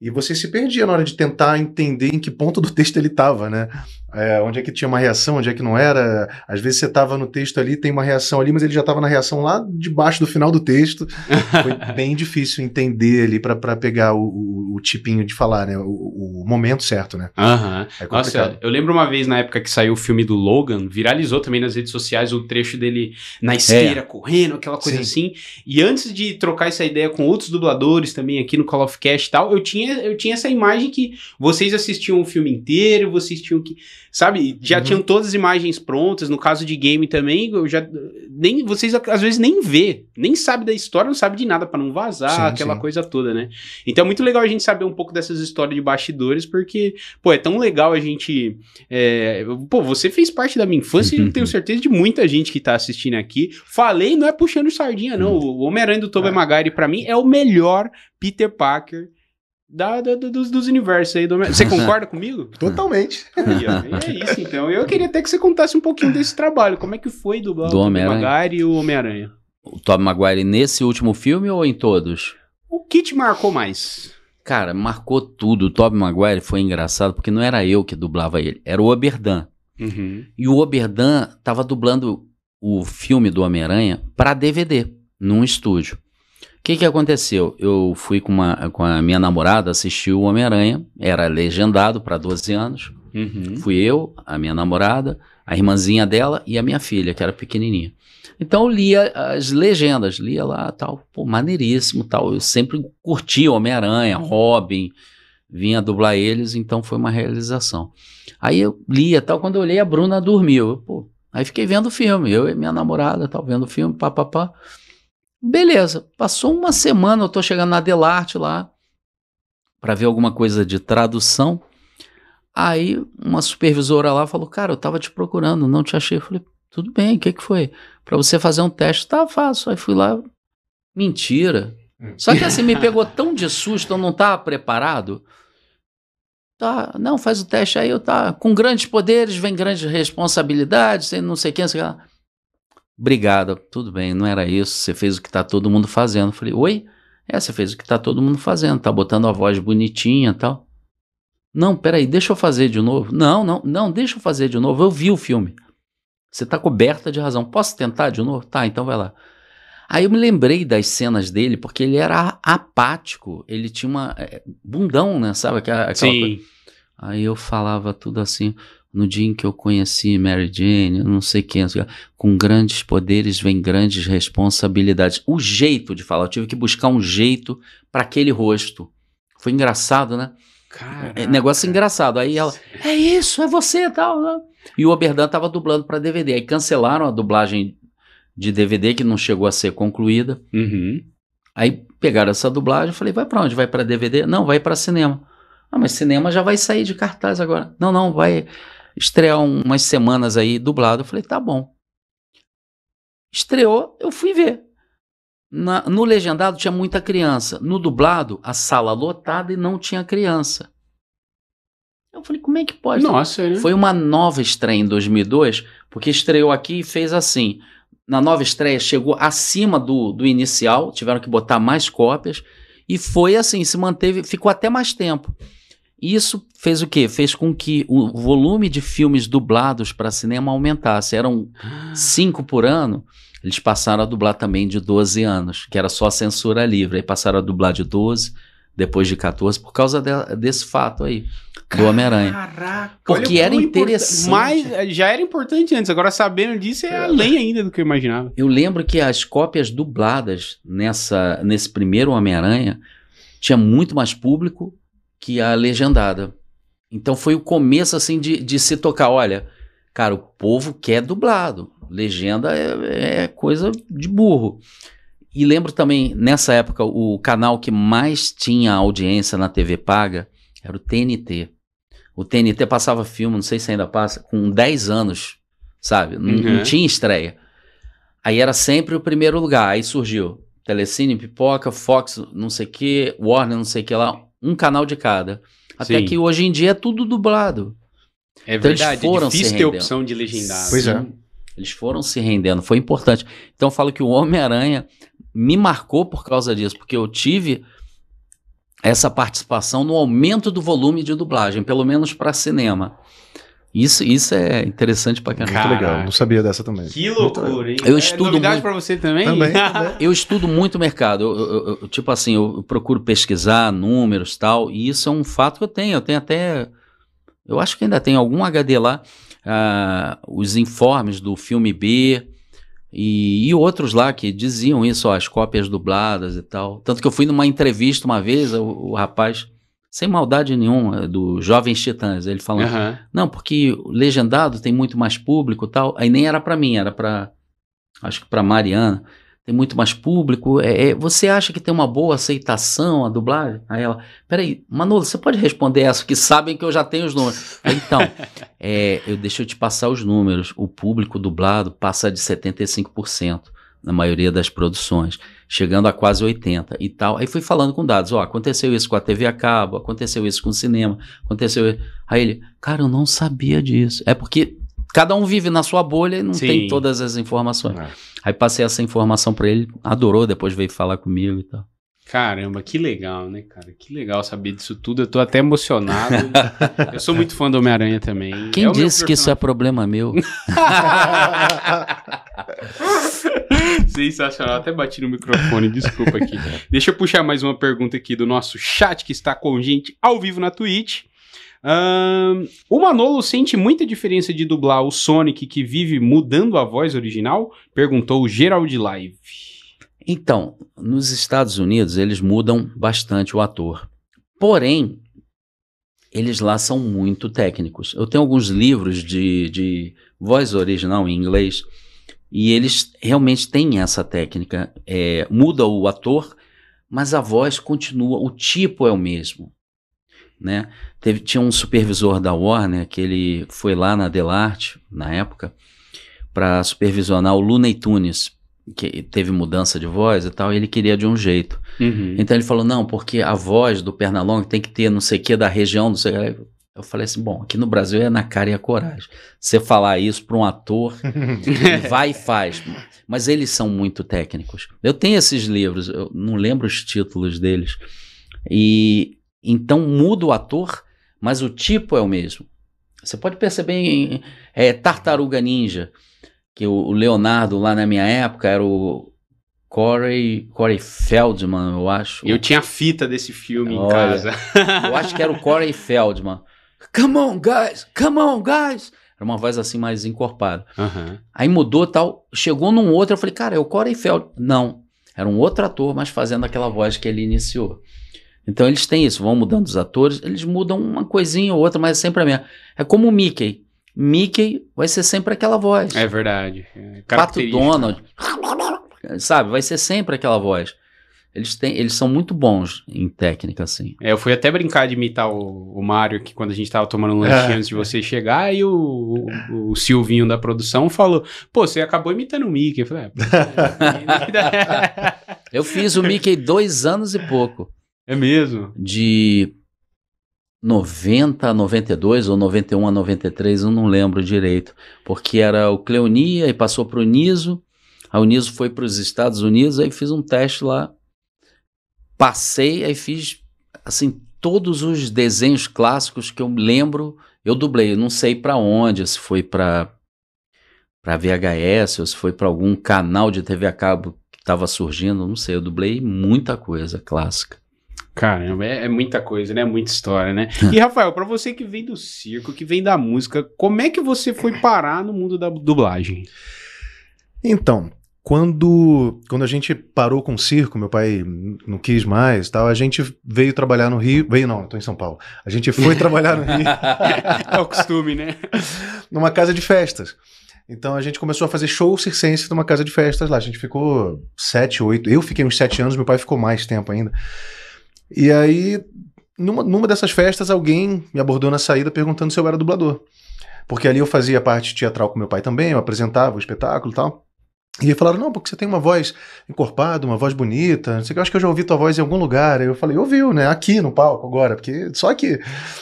e você se perdia na hora de tentar entender em que ponto do texto ele estava, né? É, onde é que tinha uma reação, onde é que não era. Às vezes você estava no texto ali, tem uma reação ali, mas ele já estava na reação lá debaixo do final do texto. Foi bem difícil entender ali para pegar o, o, o, tipinho de falar, né? O, o momento certo, né? Uhum. É Nossa, eu lembro uma vez na época que saiu o filme do Logan, viralizou também nas redes sociais o trecho dele na é. esteira, é. correndo, aquela coisa Sim. assim. E antes de trocar essa ideia com outros dubladores também aqui no Call of Cast e tal, eu tinha, eu tinha essa imagem que vocês assistiam o filme inteiro, vocês tinham que sabe? Já uhum. tinham todas as imagens prontas. No caso de game também, eu já nem vocês às vezes nem vê, nem sabe da história, não sabe de nada para não vazar, sim, aquela sim. coisa toda, né? Então é muito legal a gente saber um pouco dessas histórias de bastidores, porque pô, é tão legal a gente, é... pô, você fez parte da minha infância e eu tenho certeza de muita gente que tá assistindo aqui. Falei, não é puxando sardinha não. Uhum. O Homem-Aranha do Tobey ah. Maguire para mim é o melhor Peter Parker da, da, dos, dos universos aí. Do... Você concorda comigo? Totalmente. E, ó, é isso, então. Eu queria até que você contasse um pouquinho desse trabalho. Como é que foi dublar do o Maguire e o Homem-Aranha? O Tom Maguire nesse último filme ou em todos? O que te marcou mais? Cara, marcou tudo. O Tobey Maguire foi engraçado porque não era eu que dublava ele, era o Oberdan. Uhum. E o Oberdan tava dublando o filme do Homem-Aranha para DVD, num estúdio que que aconteceu? Eu fui com, uma, com a minha namorada assistir o Homem-Aranha, era legendado para 12 anos. Uhum. Fui eu, a minha namorada, a irmãzinha dela e a minha filha, que era pequenininha. Então eu lia as legendas, lia lá tal, pô, maneiríssimo tal. Eu sempre curti Homem-Aranha, Robin, vinha dublar eles, então foi uma realização. Aí eu lia tal, quando eu olhei a Bruna dormiu. Eu, pô, aí fiquei vendo o filme, eu e minha namorada tal, vendo o filme, papapá. Pá, pá. pá. Beleza, passou uma semana, eu tô chegando na Delarte lá para ver alguma coisa de tradução. Aí uma supervisora lá falou: "Cara, eu tava te procurando, não te achei". Eu falei: "Tudo bem, o que que foi? Para você fazer um teste". Tá, fácil. Aí fui lá. Mentira. Hum. Só que assim me pegou tão de susto, eu não tava preparado. Tá, não, faz o teste aí, eu tá com grandes poderes, vem grandes responsabilidades, não sei quem, sei lá obrigado, tudo bem, não era isso, você fez o que está todo mundo fazendo. Eu falei, oi? É, você fez o que está todo mundo fazendo, tá botando a voz bonitinha e tal. Não, peraí, deixa eu fazer de novo. Não, não, não, deixa eu fazer de novo. Eu vi o filme. Você está coberta de razão. Posso tentar de novo? Tá, então vai lá. Aí eu me lembrei das cenas dele, porque ele era apático. Ele tinha uma. É, bundão, né? Sabe aquela, aquela Sim. Coisa. Aí eu falava tudo assim no dia em que eu conheci Mary Jane, não sei quem, com grandes poderes vem grandes responsabilidades. O jeito de falar, eu tive que buscar um jeito para aquele rosto. Foi engraçado, né? É, é negócio engraçado. Aí ela, é isso, é você e tal. Né? E o Oberdan tava dublando para DVD. Aí cancelaram a dublagem de DVD, que não chegou a ser concluída. Uhum. Aí pegaram essa dublagem, e falei, vai para onde? Vai para DVD? Não, vai para cinema. Ah, mas cinema já vai sair de cartaz agora. Não, não, vai estrear umas semanas aí dublado. Eu falei, tá bom. Estreou, eu fui ver. Na, no legendado tinha muita criança. No dublado, a sala lotada e não tinha criança. Eu falei, como é que pode? Nossa, é, né? Foi uma nova estreia em 2002, porque estreou aqui e fez assim. Na nova estreia chegou acima do, do inicial, tiveram que botar mais cópias. E foi assim, se manteve, ficou até mais tempo. Isso fez o quê? Fez com que o volume de filmes dublados para cinema aumentasse. Eram cinco por ano. Eles passaram a dublar também de 12 anos, que era só censura livre. Aí passaram a dublar de 12, depois de 14, por causa de, desse fato aí, do Homem-Aranha. Caraca! Porque era interessante. Mas eh, já era importante antes, agora sabendo disso é além ainda do que eu imaginava. Eu lembro que as cópias dubladas nessa, nesse primeiro Homem-Aranha tinha muito mais público que a é legendada. Então foi o começo assim de, de se tocar, olha, cara, o povo quer dublado, legenda é, é coisa de burro. E lembro também, nessa época, o canal que mais tinha audiência na TV paga era o TNT. O TNT passava filme, não sei se ainda passa, com 10 anos, sabe? Não, uhum. não tinha estreia. Aí era sempre o primeiro lugar. Aí surgiu Telecine, Pipoca, Fox, não sei o que, Warner, não sei o que lá um canal de cada. Até Sim. que hoje em dia é tudo dublado. É então verdade, eles é foram é difícil ter opção de legendar. Pois é. Eles foram se rendendo, foi importante. Então eu falo que o Homem-Aranha me marcou por causa disso, porque eu tive essa participação no aumento do volume de dublagem, pelo menos para cinema. Isso, isso é interessante para quem Muito legal, não sabia dessa também. Que loucura, hein? Eu é estudo novidade muito... para você também? Também. eu estudo muito o mercado. Eu, eu, eu, tipo assim, eu procuro pesquisar números e tal, e isso é um fato que eu tenho. Eu tenho até. Eu acho que ainda tem algum HD lá, uh, os informes do filme B e, e, outros lá que diziam isso, ó, as cópias dubladas e tal. Tanto que eu fui numa entrevista uma vez, o, o rapaz sem maldade nenhuma, é, do Jovens Titãs, ele falando, uhum. não, porque legendado tem muito mais público tal, aí nem era para mim, era para, acho que para Mariana, tem muito mais público, é, é, você acha que tem uma boa aceitação a dublagem? Aí ela, peraí, Manolo, você pode responder essa, que sabem que eu já tenho os números. então, é, eu deixa eu te passar os números, o público dublado passa de 75% na maioria das produções, chegando a quase 80 e tal. Aí fui falando com dados, ó, aconteceu isso com a TV a cabo, aconteceu isso com o cinema, aconteceu. Aí ele, cara, eu não sabia disso. É porque cada um vive na sua bolha e não Sim. tem todas as informações. É. Aí passei essa informação para ele, adorou, depois veio falar comigo e tal. Caramba, que legal, né, cara? Que legal saber disso tudo. Eu tô até emocionado. eu sou muito fã do Homem-Aranha também. Quem é disse que isso é problema meu? Sensacional, até bati no microfone, desculpa aqui. Deixa eu puxar mais uma pergunta aqui do nosso chat que está com gente ao vivo na Twitch. Um, o Manolo sente muita diferença de dublar o Sonic que vive mudando a voz original? Perguntou o Gerald Live. Então, nos Estados Unidos, eles mudam bastante o ator. Porém, eles lá são muito técnicos. Eu tenho alguns livros de, de voz original em inglês e eles realmente têm essa técnica. É, muda o ator, mas a voz continua, o tipo é o mesmo. Né? Teve, tinha um supervisor da Warner que ele foi lá na Delarte, na época, para supervisionar o Looney Tunes que teve mudança de voz e tal, e ele queria de um jeito. Uhum. Então ele falou, não, porque a voz do Pernalonga tem que ter não sei o que da região, não sei o que. Eu falei assim, bom, aqui no Brasil é na cara e a coragem. Você falar isso para um ator, ele vai e faz. Mas eles são muito técnicos. Eu tenho esses livros, eu não lembro os títulos deles. E então muda o ator, mas o tipo é o mesmo. Você pode perceber em é, Tartaruga Ninja que o Leonardo lá na minha época era o Corey, Corey Feldman, eu acho. Eu tinha fita desse filme Olha, em casa. eu acho que era o Corey Feldman. Come on, guys! Come on, guys! Era uma voz assim mais encorpada. Uhum. Aí mudou tal, chegou num outro, eu falei, cara, é o Corey Feldman. Não, era um outro ator, mas fazendo aquela voz que ele iniciou. Então eles têm isso, vão mudando os atores, eles mudam uma coisinha ou outra, mas é sempre a mesma. É como o Mickey. Mickey vai ser sempre aquela voz. É verdade. É Pato Donald, sabe? Vai ser sempre aquela voz. Eles, têm, eles são muito bons em técnica, assim. É, eu fui até brincar de imitar o, o Mário, que quando a gente tava tomando um lanche antes de você chegar, e o, o, o, Silvinho da produção falou: pô, você acabou imitando o Mickey. Eu falei: é, é Eu fiz o Mickey dois anos e pouco. É mesmo? De 90 a 92 ou 91 a 93, eu não lembro direito, porque era o Cleonia e passou para o Niso. A Uniso foi para os Estados Unidos, aí fiz um teste lá, passei, aí fiz assim todos os desenhos clássicos que eu lembro, eu dublei. Eu não sei para onde, se foi para para VHS ou se foi para algum canal de TV a cabo que estava surgindo, não sei. Eu dublei muita coisa clássica. Caramba, é, é, muita coisa, né? Muita história, né? É. E Rafael, para você que vem do circo, que vem da música, como é que você foi parar no mundo da dublagem? Então, quando, quando a gente parou com o circo, meu pai não quis mais, tal, a gente veio trabalhar no Rio, veio não, estou em São Paulo. A gente foi trabalhar no Rio. é o costume, né? Numa casa de festas. Então a gente começou a fazer show circense numa casa de festas lá. A gente ficou sete, oito. Eu fiquei uns sete anos, meu pai ficou mais tempo ainda. E aí, numa, numa dessas festas, alguém me abordou na saída perguntando se eu era dublador. Porque ali eu fazia parte teatral com meu pai também, eu apresentava o espetáculo e tal. E falaram, não, porque você tem uma voz encorpada, uma voz bonita, não sei o que, eu acho que eu já ouvi tua voz em algum lugar. Aí eu falei, ouviu, né? Aqui no palco agora, porque só aqui.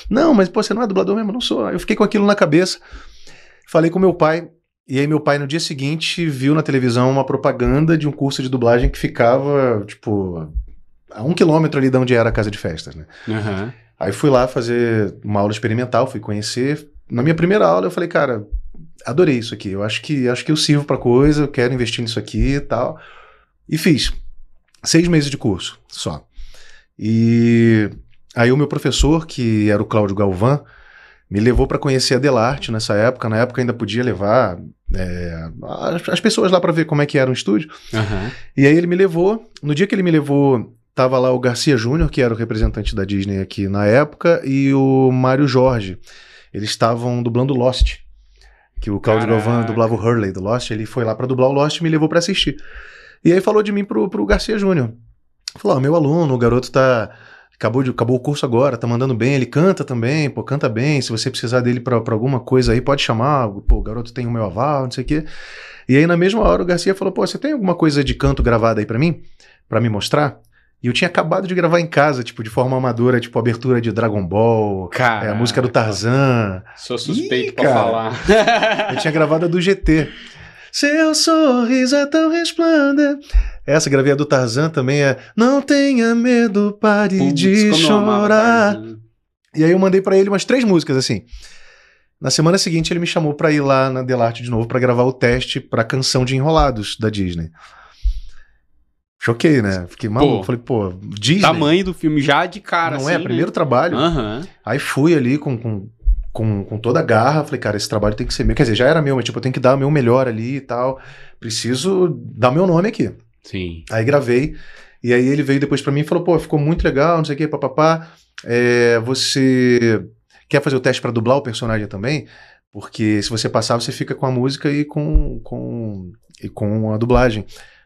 Não, mas pô, você não é dublador mesmo? Não sou. Eu fiquei com aquilo na cabeça, falei com meu pai, e aí meu pai no dia seguinte viu na televisão uma propaganda de um curso de dublagem que ficava, tipo, a um quilômetro ali de onde era a casa de festas, né? Uhum. Aí fui lá fazer uma aula experimental, fui conhecer. Na minha primeira aula eu falei, cara, adorei isso aqui. Eu acho que acho que eu sirvo para coisa, eu quero investir nisso aqui e tal. E fiz seis meses de curso só. E aí o meu professor, que era o Cláudio Galvão, me levou para conhecer a Delarte nessa época. Na época ainda podia levar é, as, as, pessoas lá para ver como é que era o estúdio. Uhum. E aí ele me levou. No dia que ele me levou, Tava lá o Garcia Júnior, que era o representante da Disney aqui na época, e o Mário Jorge. Eles estavam dublando Lost. Que o Claudio Galvan dublava o Hurley do Lost. Ele foi lá para dublar o Lost e me levou para assistir. E aí falou de mim pro, pro Garcia Júnior. Falou: meu aluno, o garoto tá. Acabou, de, acabou o curso agora, tá mandando bem, ele canta também, pô, canta bem. Se você precisar dele pra, alguma coisa aí, pode chamar. Pô, o garoto tem o meu aval, não sei o quê. E aí, na mesma hora, o Garcia falou: pô, você tem alguma coisa de canto gravada aí para mim? para me mostrar? E eu tinha acabado de gravar em casa, tipo, de forma amadora, tipo, abertura de Dragon Ball, cara, é, a música do Tarzan. Sou suspeito Ih, pra cara, falar. eu tinha gravado a do GT. Seu sorriso é tão resplandecente. Essa gravei a do Tarzan também é. Não tenha medo, pare Puts, de chorar. e aí eu mandei para ele umas três músicas assim. Na semana seguinte ele me chamou para ir lá na Delarte de novo para gravar o teste para canção de Enrolados da Disney. Choquei, né? Fiquei maluco. Pô, falei, pô, Disney. Tamanho do filme já de cara, Não é? assim, é? Né? Primeiro trabalho. Uhum. Aí fui ali com, com, com, com, toda a garra. Falei, cara, esse trabalho tem que ser meu. Quer dizer, já era meu, mas tipo, eu tenho que dar o meu melhor ali e tal. Preciso dar meu nome aqui. Sim. Aí gravei. E aí ele veio depois para mim e falou, pô, ficou muito legal, não sei o quê papapá. É, você quer fazer o teste para dublar o personagem também? Porque se você passar, você fica com a música e com, com, e com a dublagem.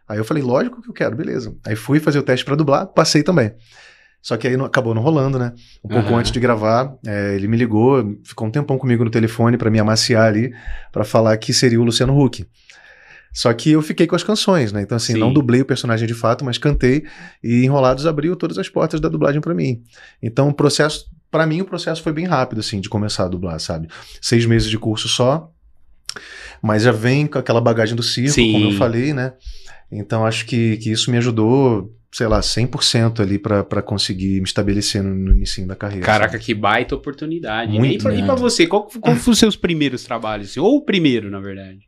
Aí eu falei, lógico que eu quero, beleza. Aí fui fazer o teste para dublar, passei também. Só que aí não, acabou não rolando, né? Um pouco uhum. antes de gravar, é, ele me ligou, ficou um tempão comigo no telefone para me amaciar ali, para falar que seria o Luciano Huck. Só que eu fiquei com as canções, né? Então, assim, Sim. não dublei o personagem de fato, mas cantei e Enrolados abriu todas as portas da dublagem para mim. Então, o processo, para mim, o processo foi bem rápido, assim, de começar a dublar, sabe? Seis meses de curso só, mas já vem com aquela bagagem do circo, Sim. como eu falei, né? Então acho que, que isso me ajudou, sei lá, 100% ali para conseguir me estabelecer no, no início da carreira. Caraca, assim. que baita oportunidade. Muito, E para você, qual, qual foram os seus primeiros trabalhos? Assim? Ou o primeiro, na verdade?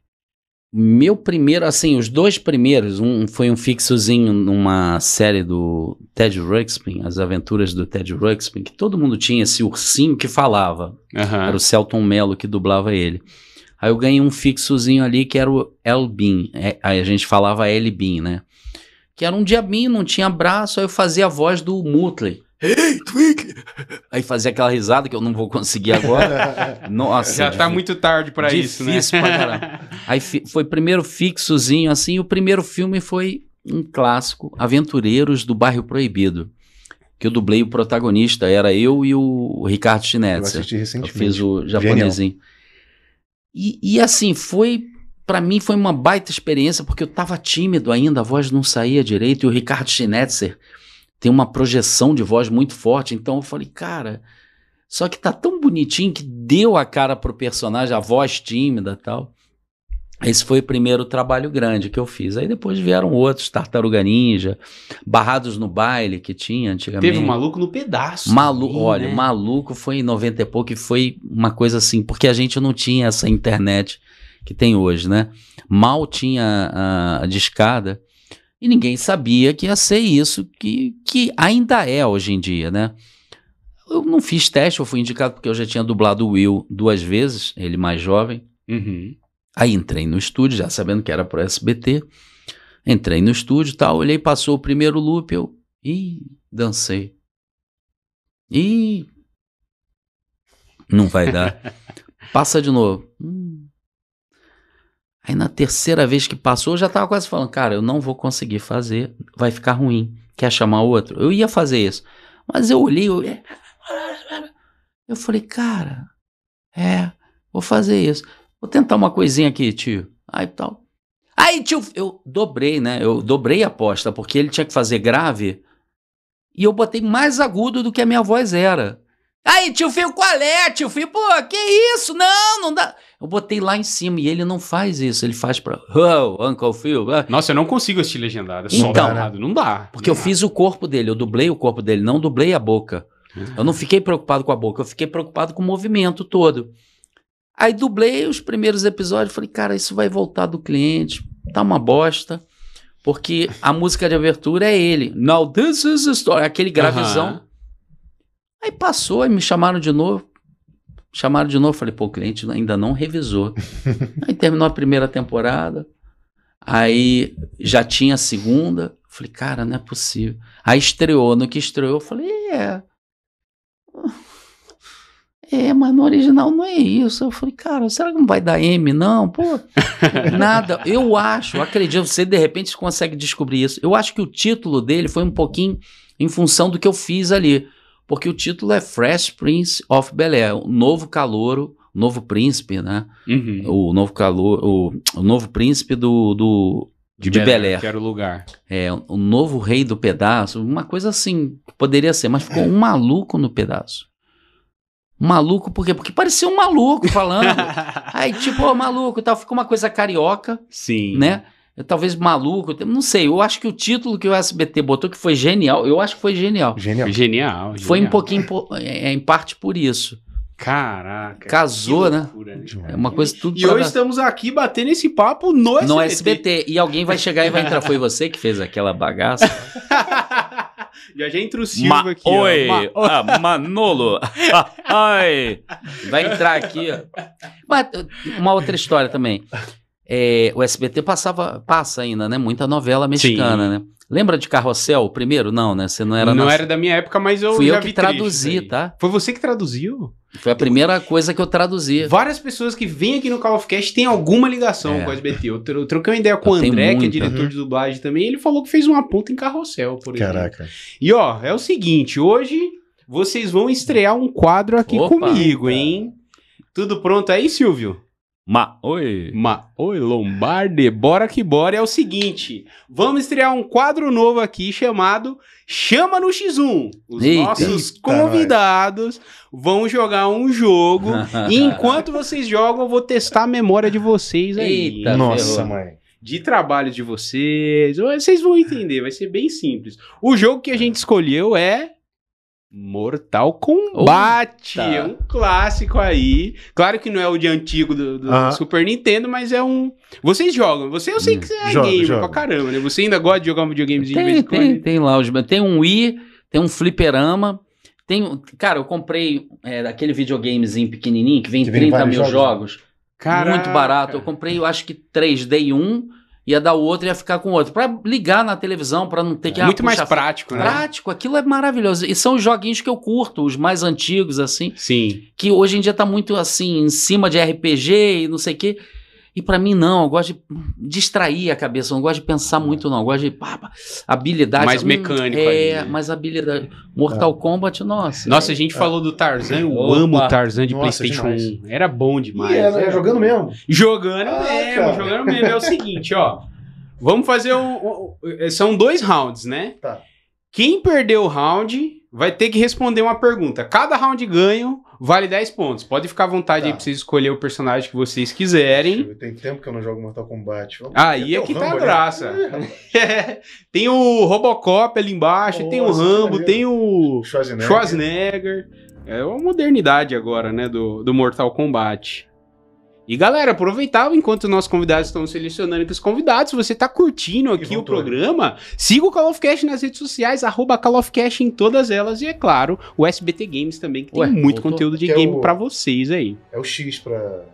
Meu primeiro, assim, os dois primeiros, um foi um fixozinho numa série do Ted Ruxpin, As Aventuras do Ted Ruxpin, que todo mundo tinha esse ursinho que falava. Uhum. Era o Celton Mello que dublava ele. Aí eu ganhei um fixozinho ali que era o Elbin. É, aí a gente falava Elbin, né? Que era um diabinho, não tinha braço, aí eu fazia a voz do Mutley. Ei, Twink! Aí fazia aquela risada que eu não vou conseguir agora. Nossa. Já tá muito tarde para isso, né? Difícil pra caralho. Aí foi primeiro fixozinho assim, o primeiro filme foi um clássico, Aventureiros do Bairro Proibido. Que eu dublei o protagonista, era eu e o Ricardo Schnetzer. Eu assisti recentemente. Eu fiz o japonesinho. Genial. E, e assim, foi. para mim foi uma baita experiência, porque eu tava tímido ainda, a voz não saía direito, e o Ricardo Schnetzer tem uma projeção de voz muito forte, então eu falei, cara. Só que tá tão bonitinho que deu a cara pro personagem, a voz tímida tal. Esse foi o primeiro trabalho grande que eu fiz. Aí depois vieram outros, Tartaruga Ninja, Barrados no Baile, que tinha antigamente. Teve um maluco no pedaço. Malu também, olha, né? maluco foi em 90 e pouco e foi uma coisa assim, porque a gente não tinha essa internet que tem hoje, né? Mal tinha a, a discada e ninguém sabia que ia ser isso que, que ainda é hoje em dia, né? Eu não fiz teste, eu fui indicado porque eu já tinha dublado o Will duas vezes, ele mais jovem. Uhum. Aí entrei no estúdio, já sabendo que era pro SBT. Entrei no estúdio e tal, olhei, passou o primeiro loop, eu. Ih, dancei. Ih. Não vai dar. Passa de novo. Hum. Aí na terceira vez que passou, eu já tava quase falando, cara, eu não vou conseguir fazer, vai ficar ruim. Quer chamar outro? Eu ia fazer isso. Mas eu olhei, eu, é, eu falei, cara, é, vou fazer isso. Vou tentar uma coisinha aqui, tio. Aí tal. Aí, tio, eu dobrei, né? Eu dobrei a aposta, porque ele tinha que fazer grave. E eu botei mais agudo do que a minha voz era. Aí, tio Fio, qual é, tio Fio? Pô, que isso? Não, não dá. Eu botei lá em cima e ele não faz isso. Ele faz pra. Oh, Uncle Phil. Nossa, eu não consigo assistir legendado. É então, Não dá. Porque não eu dá. fiz o corpo dele, eu dublei o corpo dele, não dublei a boca. Hum. Eu não fiquei preocupado com a boca, eu fiquei preocupado com o movimento todo. Aí dublei os primeiros episódios, falei, cara, isso vai voltar do cliente, tá uma bosta. Porque a música de abertura é ele. Now this is the story. Aquele gravizão. Uhum. Aí passou, aí me chamaram de novo. Chamaram de novo, falei, pô, o cliente ainda não revisou. aí terminou a primeira temporada. Aí já tinha a segunda. Falei, cara, não é possível. Aí estreou, no que estreou, eu falei, é. Yeah. É, mas no original não é isso. Eu falei, cara, será que não vai dar M, não? Pô, nada. Eu acho, acredito, você de repente consegue descobrir isso. Eu acho que o título dele foi um pouquinho em função do que eu fiz ali. Porque o título é Fresh Prince of Bel-Air, o novo calouro, o novo príncipe, né? Uhum. O novo calor, o, o novo príncipe do, do de, de Bel Air. Quero lugar. É, o novo rei do pedaço, uma coisa assim, poderia ser, mas ficou um maluco no pedaço. Maluco, por quê? Porque parecia um maluco falando. Aí, tipo, ô, oh, maluco tal. Ficou uma coisa carioca. Sim. Né? talvez maluco, não sei. Eu acho que o título que o SBT botou, que foi genial, eu acho que foi genial. Genial. Genial. Foi um pouquinho, é, é, em parte por isso. Caraca. Casou, né? Loucura, né? É uma coisa tudo. E hoje dar... estamos aqui batendo esse papo no, no SBT. No SBT. E alguém vai chegar e vai entrar. Foi você que fez aquela bagaça. já entra o Silva Ma aqui. Oi! Ma ah, Manolo! Ai! Vai entrar aqui, ó. Mas, uma outra história também. É, o SBT passava, passa ainda, né? Muita novela mexicana, Sim. né? Lembra de Carrossel, o primeiro? Não, né? Você não era Não nas... era da minha época, mas eu Fui eu que traduzi, tá? Foi você que traduziu? Foi a primeira coisa que eu traduzi. Várias pessoas que vêm aqui no Call of Cast têm alguma ligação é. com o SBT. Eu, tro eu troquei uma ideia com eu o André, que é diretor uhum. de dublagem também, ele falou que fez uma ponta em Carrossel, por exemplo. Caraca. E ó, é o seguinte, hoje vocês vão estrear um quadro aqui Opa, comigo, hein? Tudo pronto aí, Silvio? Ma oi, ma oi Lombardi, bora que bora. É o seguinte, vamos estrear um quadro novo aqui chamado Chama no X1. Os Eita, nossos convidados vão jogar um jogo e enquanto vocês jogam eu vou testar a memória de vocês aí. Eita, Nossa, mãe. De trabalho de vocês, vocês vão entender, vai ser bem simples. O jogo que a gente escolheu é Mortal Kombat, é um clássico aí. Claro que não é o de antigo do, do Super Nintendo, mas é um. Vocês jogam? Você eu sei hum, que você é joga, gamer joga. pra caramba, né? Você ainda gosta de jogar um videogame de tem, vez em quando? Tem, tem lá os. Tem um Wii, tem um fliperama. Tem, cara, eu comprei é, aquele videogamezinho pequenininho que vem que 30 mil jogos. jogos. Muito barato. Eu comprei, eu acho que 3D e 1 ia dar o outro e ia ficar com o outro. Para ligar na televisão, para não ter é que. É, ah, muito mais prático, né? Prático, aquilo é maravilhoso. E são os joguinhos que eu curto, os mais antigos, assim. Sim. Que hoje em dia tá muito assim, em cima de RPG e não sei o quê. E para mim, não, eu gosto de distrair a cabeça, não gosto de pensar hum. muito, não. Eu gosto de pá, pá, habilidade. Mais hum, mecânico É, aí, mais habilidade. Mortal é. Kombat, nossa. Nossa, é, a gente é. falou do Tarzan, eu Opa. amo o Tarzan de nossa, Playstation 1. Era bom demais. era, era jogando mesmo? Jogando ah, mesmo, cara. jogando mesmo. É o seguinte, ó. Vamos fazer um, São dois rounds, né? Tá. Quem perdeu o round vai ter que responder uma pergunta. Cada round ganho vale 10 pontos. Pode ficar à vontade tá. aí pra vocês escolher o personagem que vocês quiserem. Tem tempo que eu não jogo Mortal Kombat. Vamos ah, aí é que tá a graça. É. tem o Robocop ali embaixo, Nossa, tem o Rambo, tem o Schwarzenegger. Schwarzenegger. É uma modernidade agora, né, do, do Mortal Kombat. E galera, aproveitar enquanto os nossos convidados estão selecionando aqui os convidados, se você está curtindo aqui o programa, siga o Call of Cash nas redes sociais, arroba Call of Cash em todas elas e é claro, o SBT Games também, que Ué, tem muito voltou, conteúdo de é game é para vocês aí. É o X para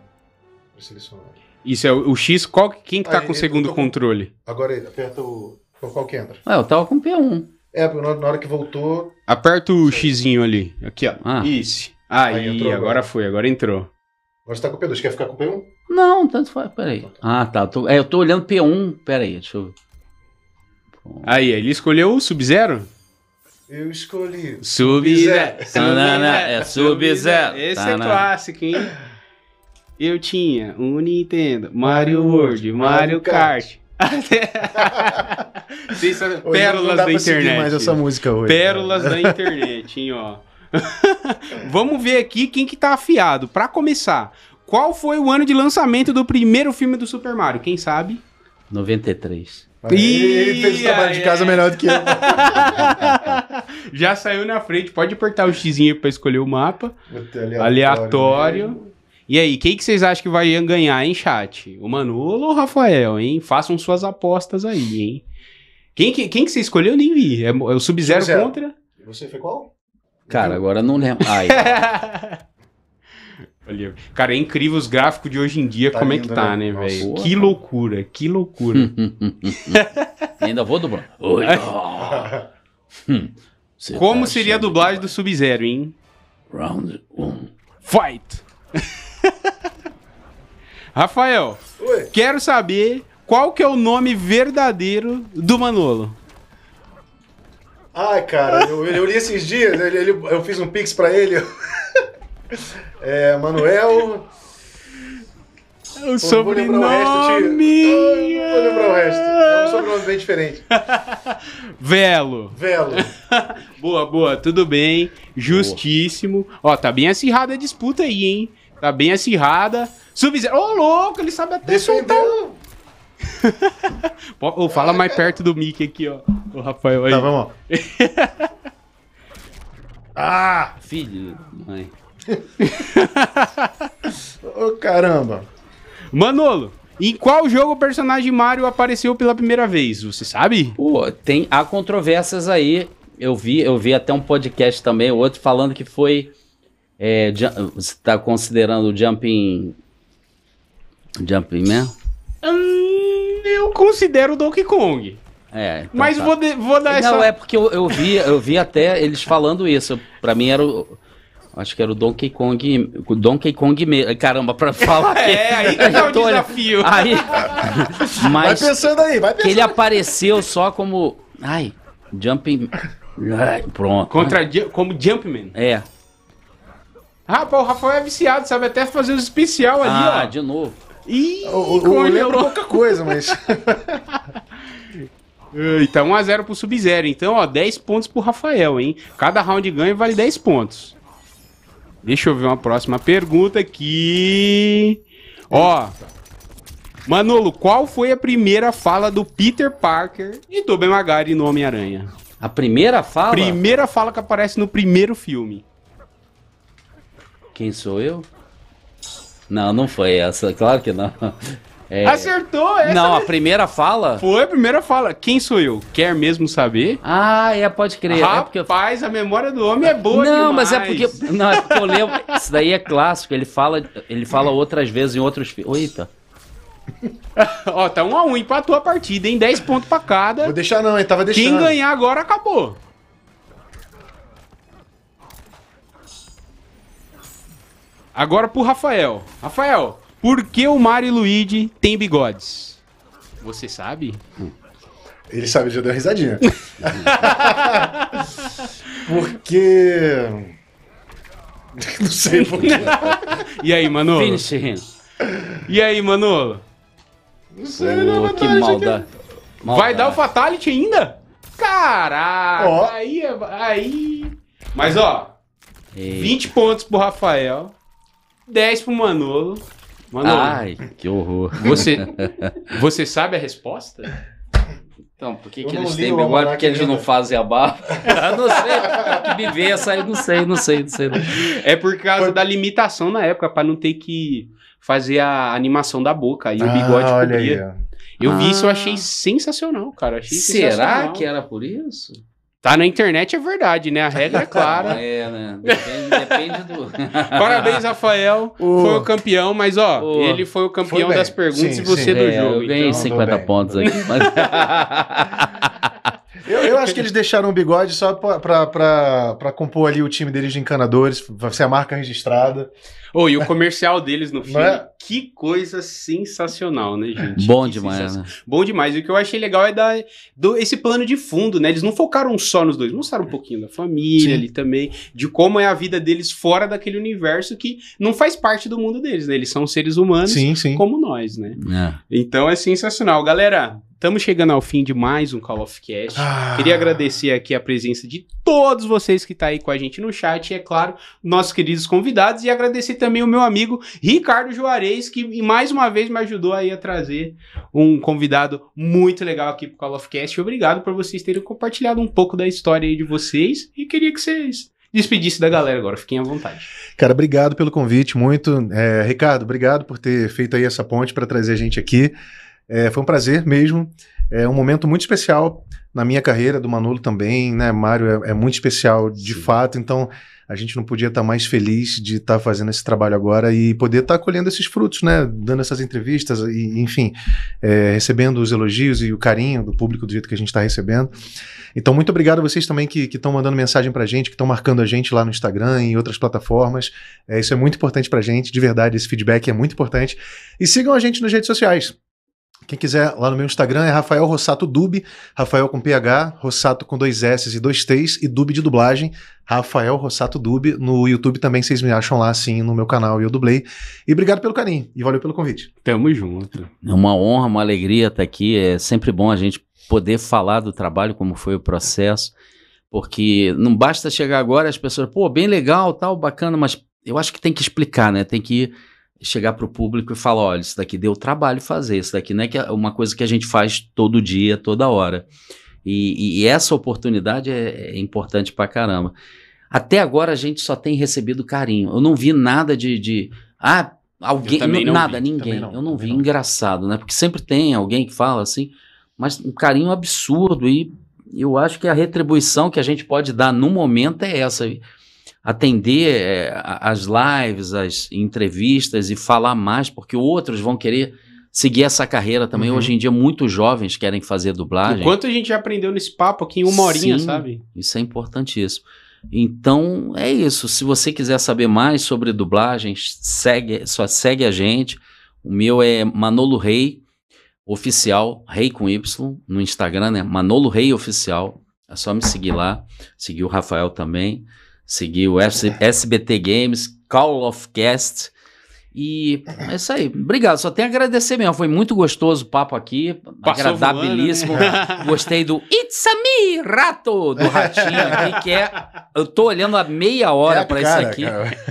selecionar. Isso é o, o X, qual quem que tá ah, com o segundo com... controle? Agora aperta o qual que entra? Ah, eu tava com o P1. É, porque na hora que voltou. Aperta o Xzinho ali. Aqui, ó. Ah. Isso. Aí, Aí agora, agora foi, agora entrou. Agora você tá com P2, quer ficar com P1? Não, tanto faz. Peraí. Então, tá. Ah, tá. Tô, é, eu tô olhando P1. Peraí, deixa eu. ver. Aí, ele escolheu o Sub-Zero? Eu escolhi. Sub-Zero. é Sub-Zero. Esse tá, é clássico, hein? Eu tinha um Nintendo, Mario World, Mario Kart. Pérolas da internet. mais essa música hoje. Pérolas né? da internet, hein, ó. Vamos ver aqui quem que tá afiado. Para começar, qual foi o ano de lançamento do primeiro filme do Super Mario? Quem sabe? 93. Ih, ele fez o trabalho de casa é melhor do que eu. Já saiu na frente. Pode apertar o X para escolher o mapa. Aleatório. aleatório. Né? E aí, quem que vocês acham que vai ganhar, em chat? O Manolo ou o Rafael, hein? Façam suas apostas aí, hein? Quem que, quem que você escolheu? Eu nem vi. É, é o Sub-Zero Sub contra... Você foi qual? Cara, agora não lembro. Ai. Cara, é incrível os gráficos de hoje em dia, tá como lindo, é que tá, né, né velho? Que loucura, que loucura. Ainda vou dublar. Oi, hum, como tá seria a dublagem do Sub-Zero, hein? Round 1. Fight! Rafael, Oi. quero saber qual que é o nome verdadeiro do Manolo. Ai, cara, eu, eu li esses dias, ele, ele, eu fiz um pix pra ele. É, Manuel. É o sobrenome! Vou lembrar o resto, tio. Ah, vou lembrar o resto. É um sobrenome bem diferente. Velo. Velo. boa, boa. Tudo bem. Justíssimo. Boa. Ó, tá bem acirrada a disputa aí, hein? Tá bem acirrada. Sub-Zero. Ô, oh, louco, ele sabe até Defendeu. soltar um ou fala mais perto do Mickey aqui, ó. O Rafael aí. Tá, vamos. ah! Filho, mãe. Ô caramba. Manolo, em qual jogo o personagem Mario apareceu pela primeira vez? Você sabe? Pô, tem há controvérsias aí. Eu vi, eu vi até um podcast também, outro falando que foi é, você tá considerando o Jumping Jumping Man? Hum eu considero o Donkey Kong. É, então mas tá. vou, de, vou dar Não, essa. Não, é porque eu, eu, vi, eu vi até eles falando isso. Pra mim era o. Acho que era o Donkey Kong. O Donkey Kong mesmo. Caramba, pra falar. é, que... é, aí que tá o desafio. Aí... mas vai pensando aí, vai pensando. Que ele apareceu só como. Ai, Jumping. Ai, pronto. Contra, Ai. Né? Como Jumpman. É. Rapaz, o Rafael é viciado, sabe até fazer um especial ali, ah, ó. Ah, de novo e o, o, é pouca coisa, mas. Tá então 1x0 pro Sub-Zero. Então, ó, 10 pontos pro Rafael, hein? Cada round ganho vale 10 pontos. Deixa eu ver uma próxima pergunta aqui. Ó. Manolo, qual foi a primeira fala do Peter Parker e do Ben no Homem-Aranha? A primeira fala? Primeira fala que aparece no primeiro filme. Quem sou eu? Não, não foi essa, claro que não. É... Acertou essa! Não, a né? primeira fala? Foi a primeira fala. Quem sou eu? Quer mesmo saber? Ah, é, pode crer. É Rapaz, é eu... a memória do homem é boa Não, demais. mas é porque... Não, é porque eu lembro... Isso daí é clássico. Ele fala, ele fala outras vezes em outros filmes. Eita. Ó, tá um a um. Empatou a partida, hein? 10 pontos pra cada. Vou deixar não, hein? Tava deixando. Quem ganhar agora acabou. Agora pro Rafael. Rafael, por que o Mario e Luigi têm bigodes? Você sabe? Ele sabe, já deu uma risadinha. Porque. Não sei porquê. e aí, Manolo? Finish him. E aí, Manolo? Não sei, não que maldade. maldade. Vai dar o Fatality ainda? Caraca! Aí, é- aí. Mas ó, Eita. 20 pontos pro Rafael. 10 pro Manolo. Manolo. Ai, que horror. Você, você sabe a resposta? Então, por que, que eles têm bigode? Porque eles não fazem a barba. Eu não sei. Que me essa aí, não sei, não sei, não sei. Não. É por causa da limitação na época, para não ter que fazer a animação da boca. Aí ah, o bigode cobria. Aí, eu ah. vi isso, eu ah. achei sensacional, cara. Achei Será sensacional. que era por isso? Tá na internet é verdade, né? A regra é clara. é, né? Depende, depende do. Parabéns, Rafael. Foi o campeão, mas ó, ele foi o campeão foi das perguntas sim, e você sim. do é, jogo. Eu ganhei então, 50 pontos aqui. Mas... acho que eles deixaram o bigode só para compor ali o time deles de encanadores, vai ser a marca registrada. Oh, e o comercial deles no filme, é? que coisa sensacional, né, gente? Bom que demais, né? Bom demais. E o que eu achei legal é da, do, esse plano de fundo, né? Eles não focaram só nos dois, mostraram um pouquinho da família Sim. ali também, de como é a vida deles fora daquele universo que não faz parte do mundo deles, né? Eles são seres humanos sim, sim. como nós, né? É. Então é sensacional. Galera, Estamos chegando ao fim de mais um Call of Cast. Ah. Queria agradecer aqui a presença de todos vocês que estão tá aí com a gente no chat, e é claro, nossos queridos convidados, e agradecer também o meu amigo Ricardo Juarez, que mais uma vez me ajudou aí a trazer um convidado muito legal aqui para o Call of Cast. Obrigado por vocês terem compartilhado um pouco da história aí de vocês, e queria que vocês despedisse da galera agora, fiquem à vontade. Cara, obrigado pelo convite, muito. É, Ricardo, obrigado por ter feito aí essa ponte para trazer a gente aqui. É, foi um prazer mesmo. É um momento muito especial na minha carreira, do Manolo também, né? Mário é, é muito especial de Sim. fato, então a gente não podia estar tá mais feliz de estar tá fazendo esse trabalho agora e poder estar tá colhendo esses frutos, né? Dando essas entrevistas e, enfim, é, recebendo os elogios e o carinho do público do jeito que a gente está recebendo. Então, muito obrigado a vocês também que estão mandando mensagem para a gente, que estão marcando a gente lá no Instagram e outras plataformas. É, isso é muito importante para a gente, de verdade, esse feedback é muito importante. E sigam a gente nas redes sociais. Quem quiser, lá no meu Instagram é Rafael Rossato Dub, Rafael com PH, Rossato com dois S e dois T's e Dub de dublagem, Rafael Rossato Dub. No YouTube também vocês me acham lá, assim, no meu canal e eu dublei. E obrigado pelo carinho e valeu pelo convite. Tamo junto. É uma honra, uma alegria estar aqui. É sempre bom a gente poder falar do trabalho, como foi o processo, porque não basta chegar agora as pessoas, pô, bem legal, tal, bacana, mas eu acho que tem que explicar, né? Tem que ir chegar para o público e falar: olha, isso daqui deu trabalho fazer, isso daqui não é, é uma coisa que a gente faz todo dia, toda hora. E, e essa oportunidade é, é importante para caramba. Até agora a gente só tem recebido carinho. Eu não vi nada de. de ah, alguém. Não, nada, vi, ninguém. Não, eu não vi. Não. Engraçado, né? Porque sempre tem alguém que fala assim, mas um carinho absurdo. E eu acho que a retribuição que a gente pode dar no momento é essa atender é, as lives, as entrevistas e falar mais, porque outros vão querer seguir essa carreira também. Uhum. Hoje em dia, muitos jovens querem fazer dublagem. O quanto a gente já aprendeu nesse papo aqui em uma horinha, Sim, sabe? Isso é importantíssimo. Então, é isso. Se você quiser saber mais sobre dublagem, segue, só segue a gente. O meu é Manolo Rei Oficial, Rei com Y, no Instagram, né? Manolo Rei Oficial. É só me seguir lá. Seguir o Rafael também. Seguiu SBT Games, Call of Cast e é isso aí. Obrigado. Só tenho a agradecer mesmo. Foi muito gostoso o papo aqui. Passou agradabilíssimo. Voando, né? Gostei do It's a me, rato! Do ratinho aqui, que é. Eu tô olhando há meia hora é para isso aqui. Cara.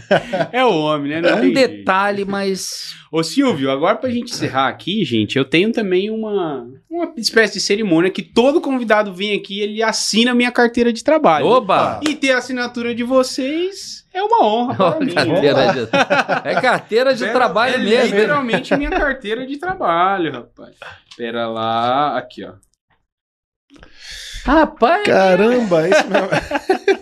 É o homem, né? Não é um detalhe, mas. Ô Silvio, agora pra gente encerrar aqui, gente, eu tenho também uma, uma espécie de cerimônia que todo convidado vem aqui, ele assina minha carteira de trabalho. Oba! E ter a assinatura de vocês. É uma honra para mim. de, né? é carteira de Pera, trabalho é mesmo. É literalmente minha carteira de trabalho, rapaz. Pera lá, aqui, ó. Rapaz! Caramba, isso mesmo.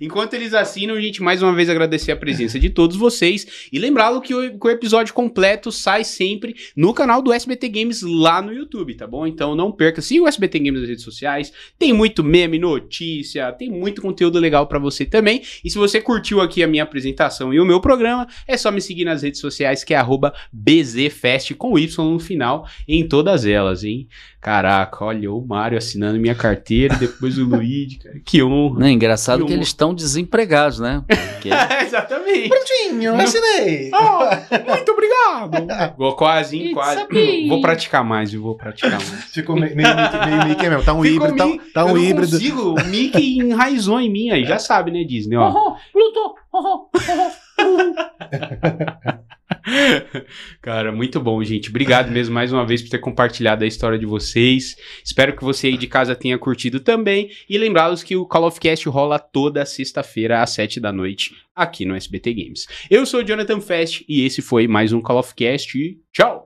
Enquanto eles assinam, a gente mais uma vez agradecer a presença de todos vocês e lembrá-lo que o, que o episódio completo sai sempre no canal do SBT Games lá no YouTube, tá bom? Então não perca, siga o SBT Games nas redes sociais, tem muito meme, notícia, tem muito conteúdo legal para você também. E se você curtiu aqui a minha apresentação e o meu programa, é só me seguir nas redes sociais que é BZFest com Y no final em todas elas, hein? Caraca, olha, o Mário assinando minha carteira e depois o Luigi, cara, que honra. Não, é engraçado que, que eles estão desempregados, né? Porque... Exatamente. Prontinho, assinei. Oh, muito obrigado. Vou quase, hein, quase. Vou praticar mais, eu vou praticar mais. Ficou meio, meio, meio Mickey mesmo, tá um Ficou híbrido. Mi... Tá, tá um tá híbrido. Consigo, o Mickey enraizou em mim aí, já sabe, né, Disney? Ó. Uhum, lutou! Uhum, uhum. Cara, muito bom, gente. Obrigado mesmo mais uma vez por ter compartilhado a história de vocês. Espero que você aí de casa tenha curtido também. E lembrá-los que o Call of Cast rola toda sexta-feira às 7 da noite aqui no SBT Games. Eu sou o Jonathan Fest e esse foi mais um Call of Cast. Tchau!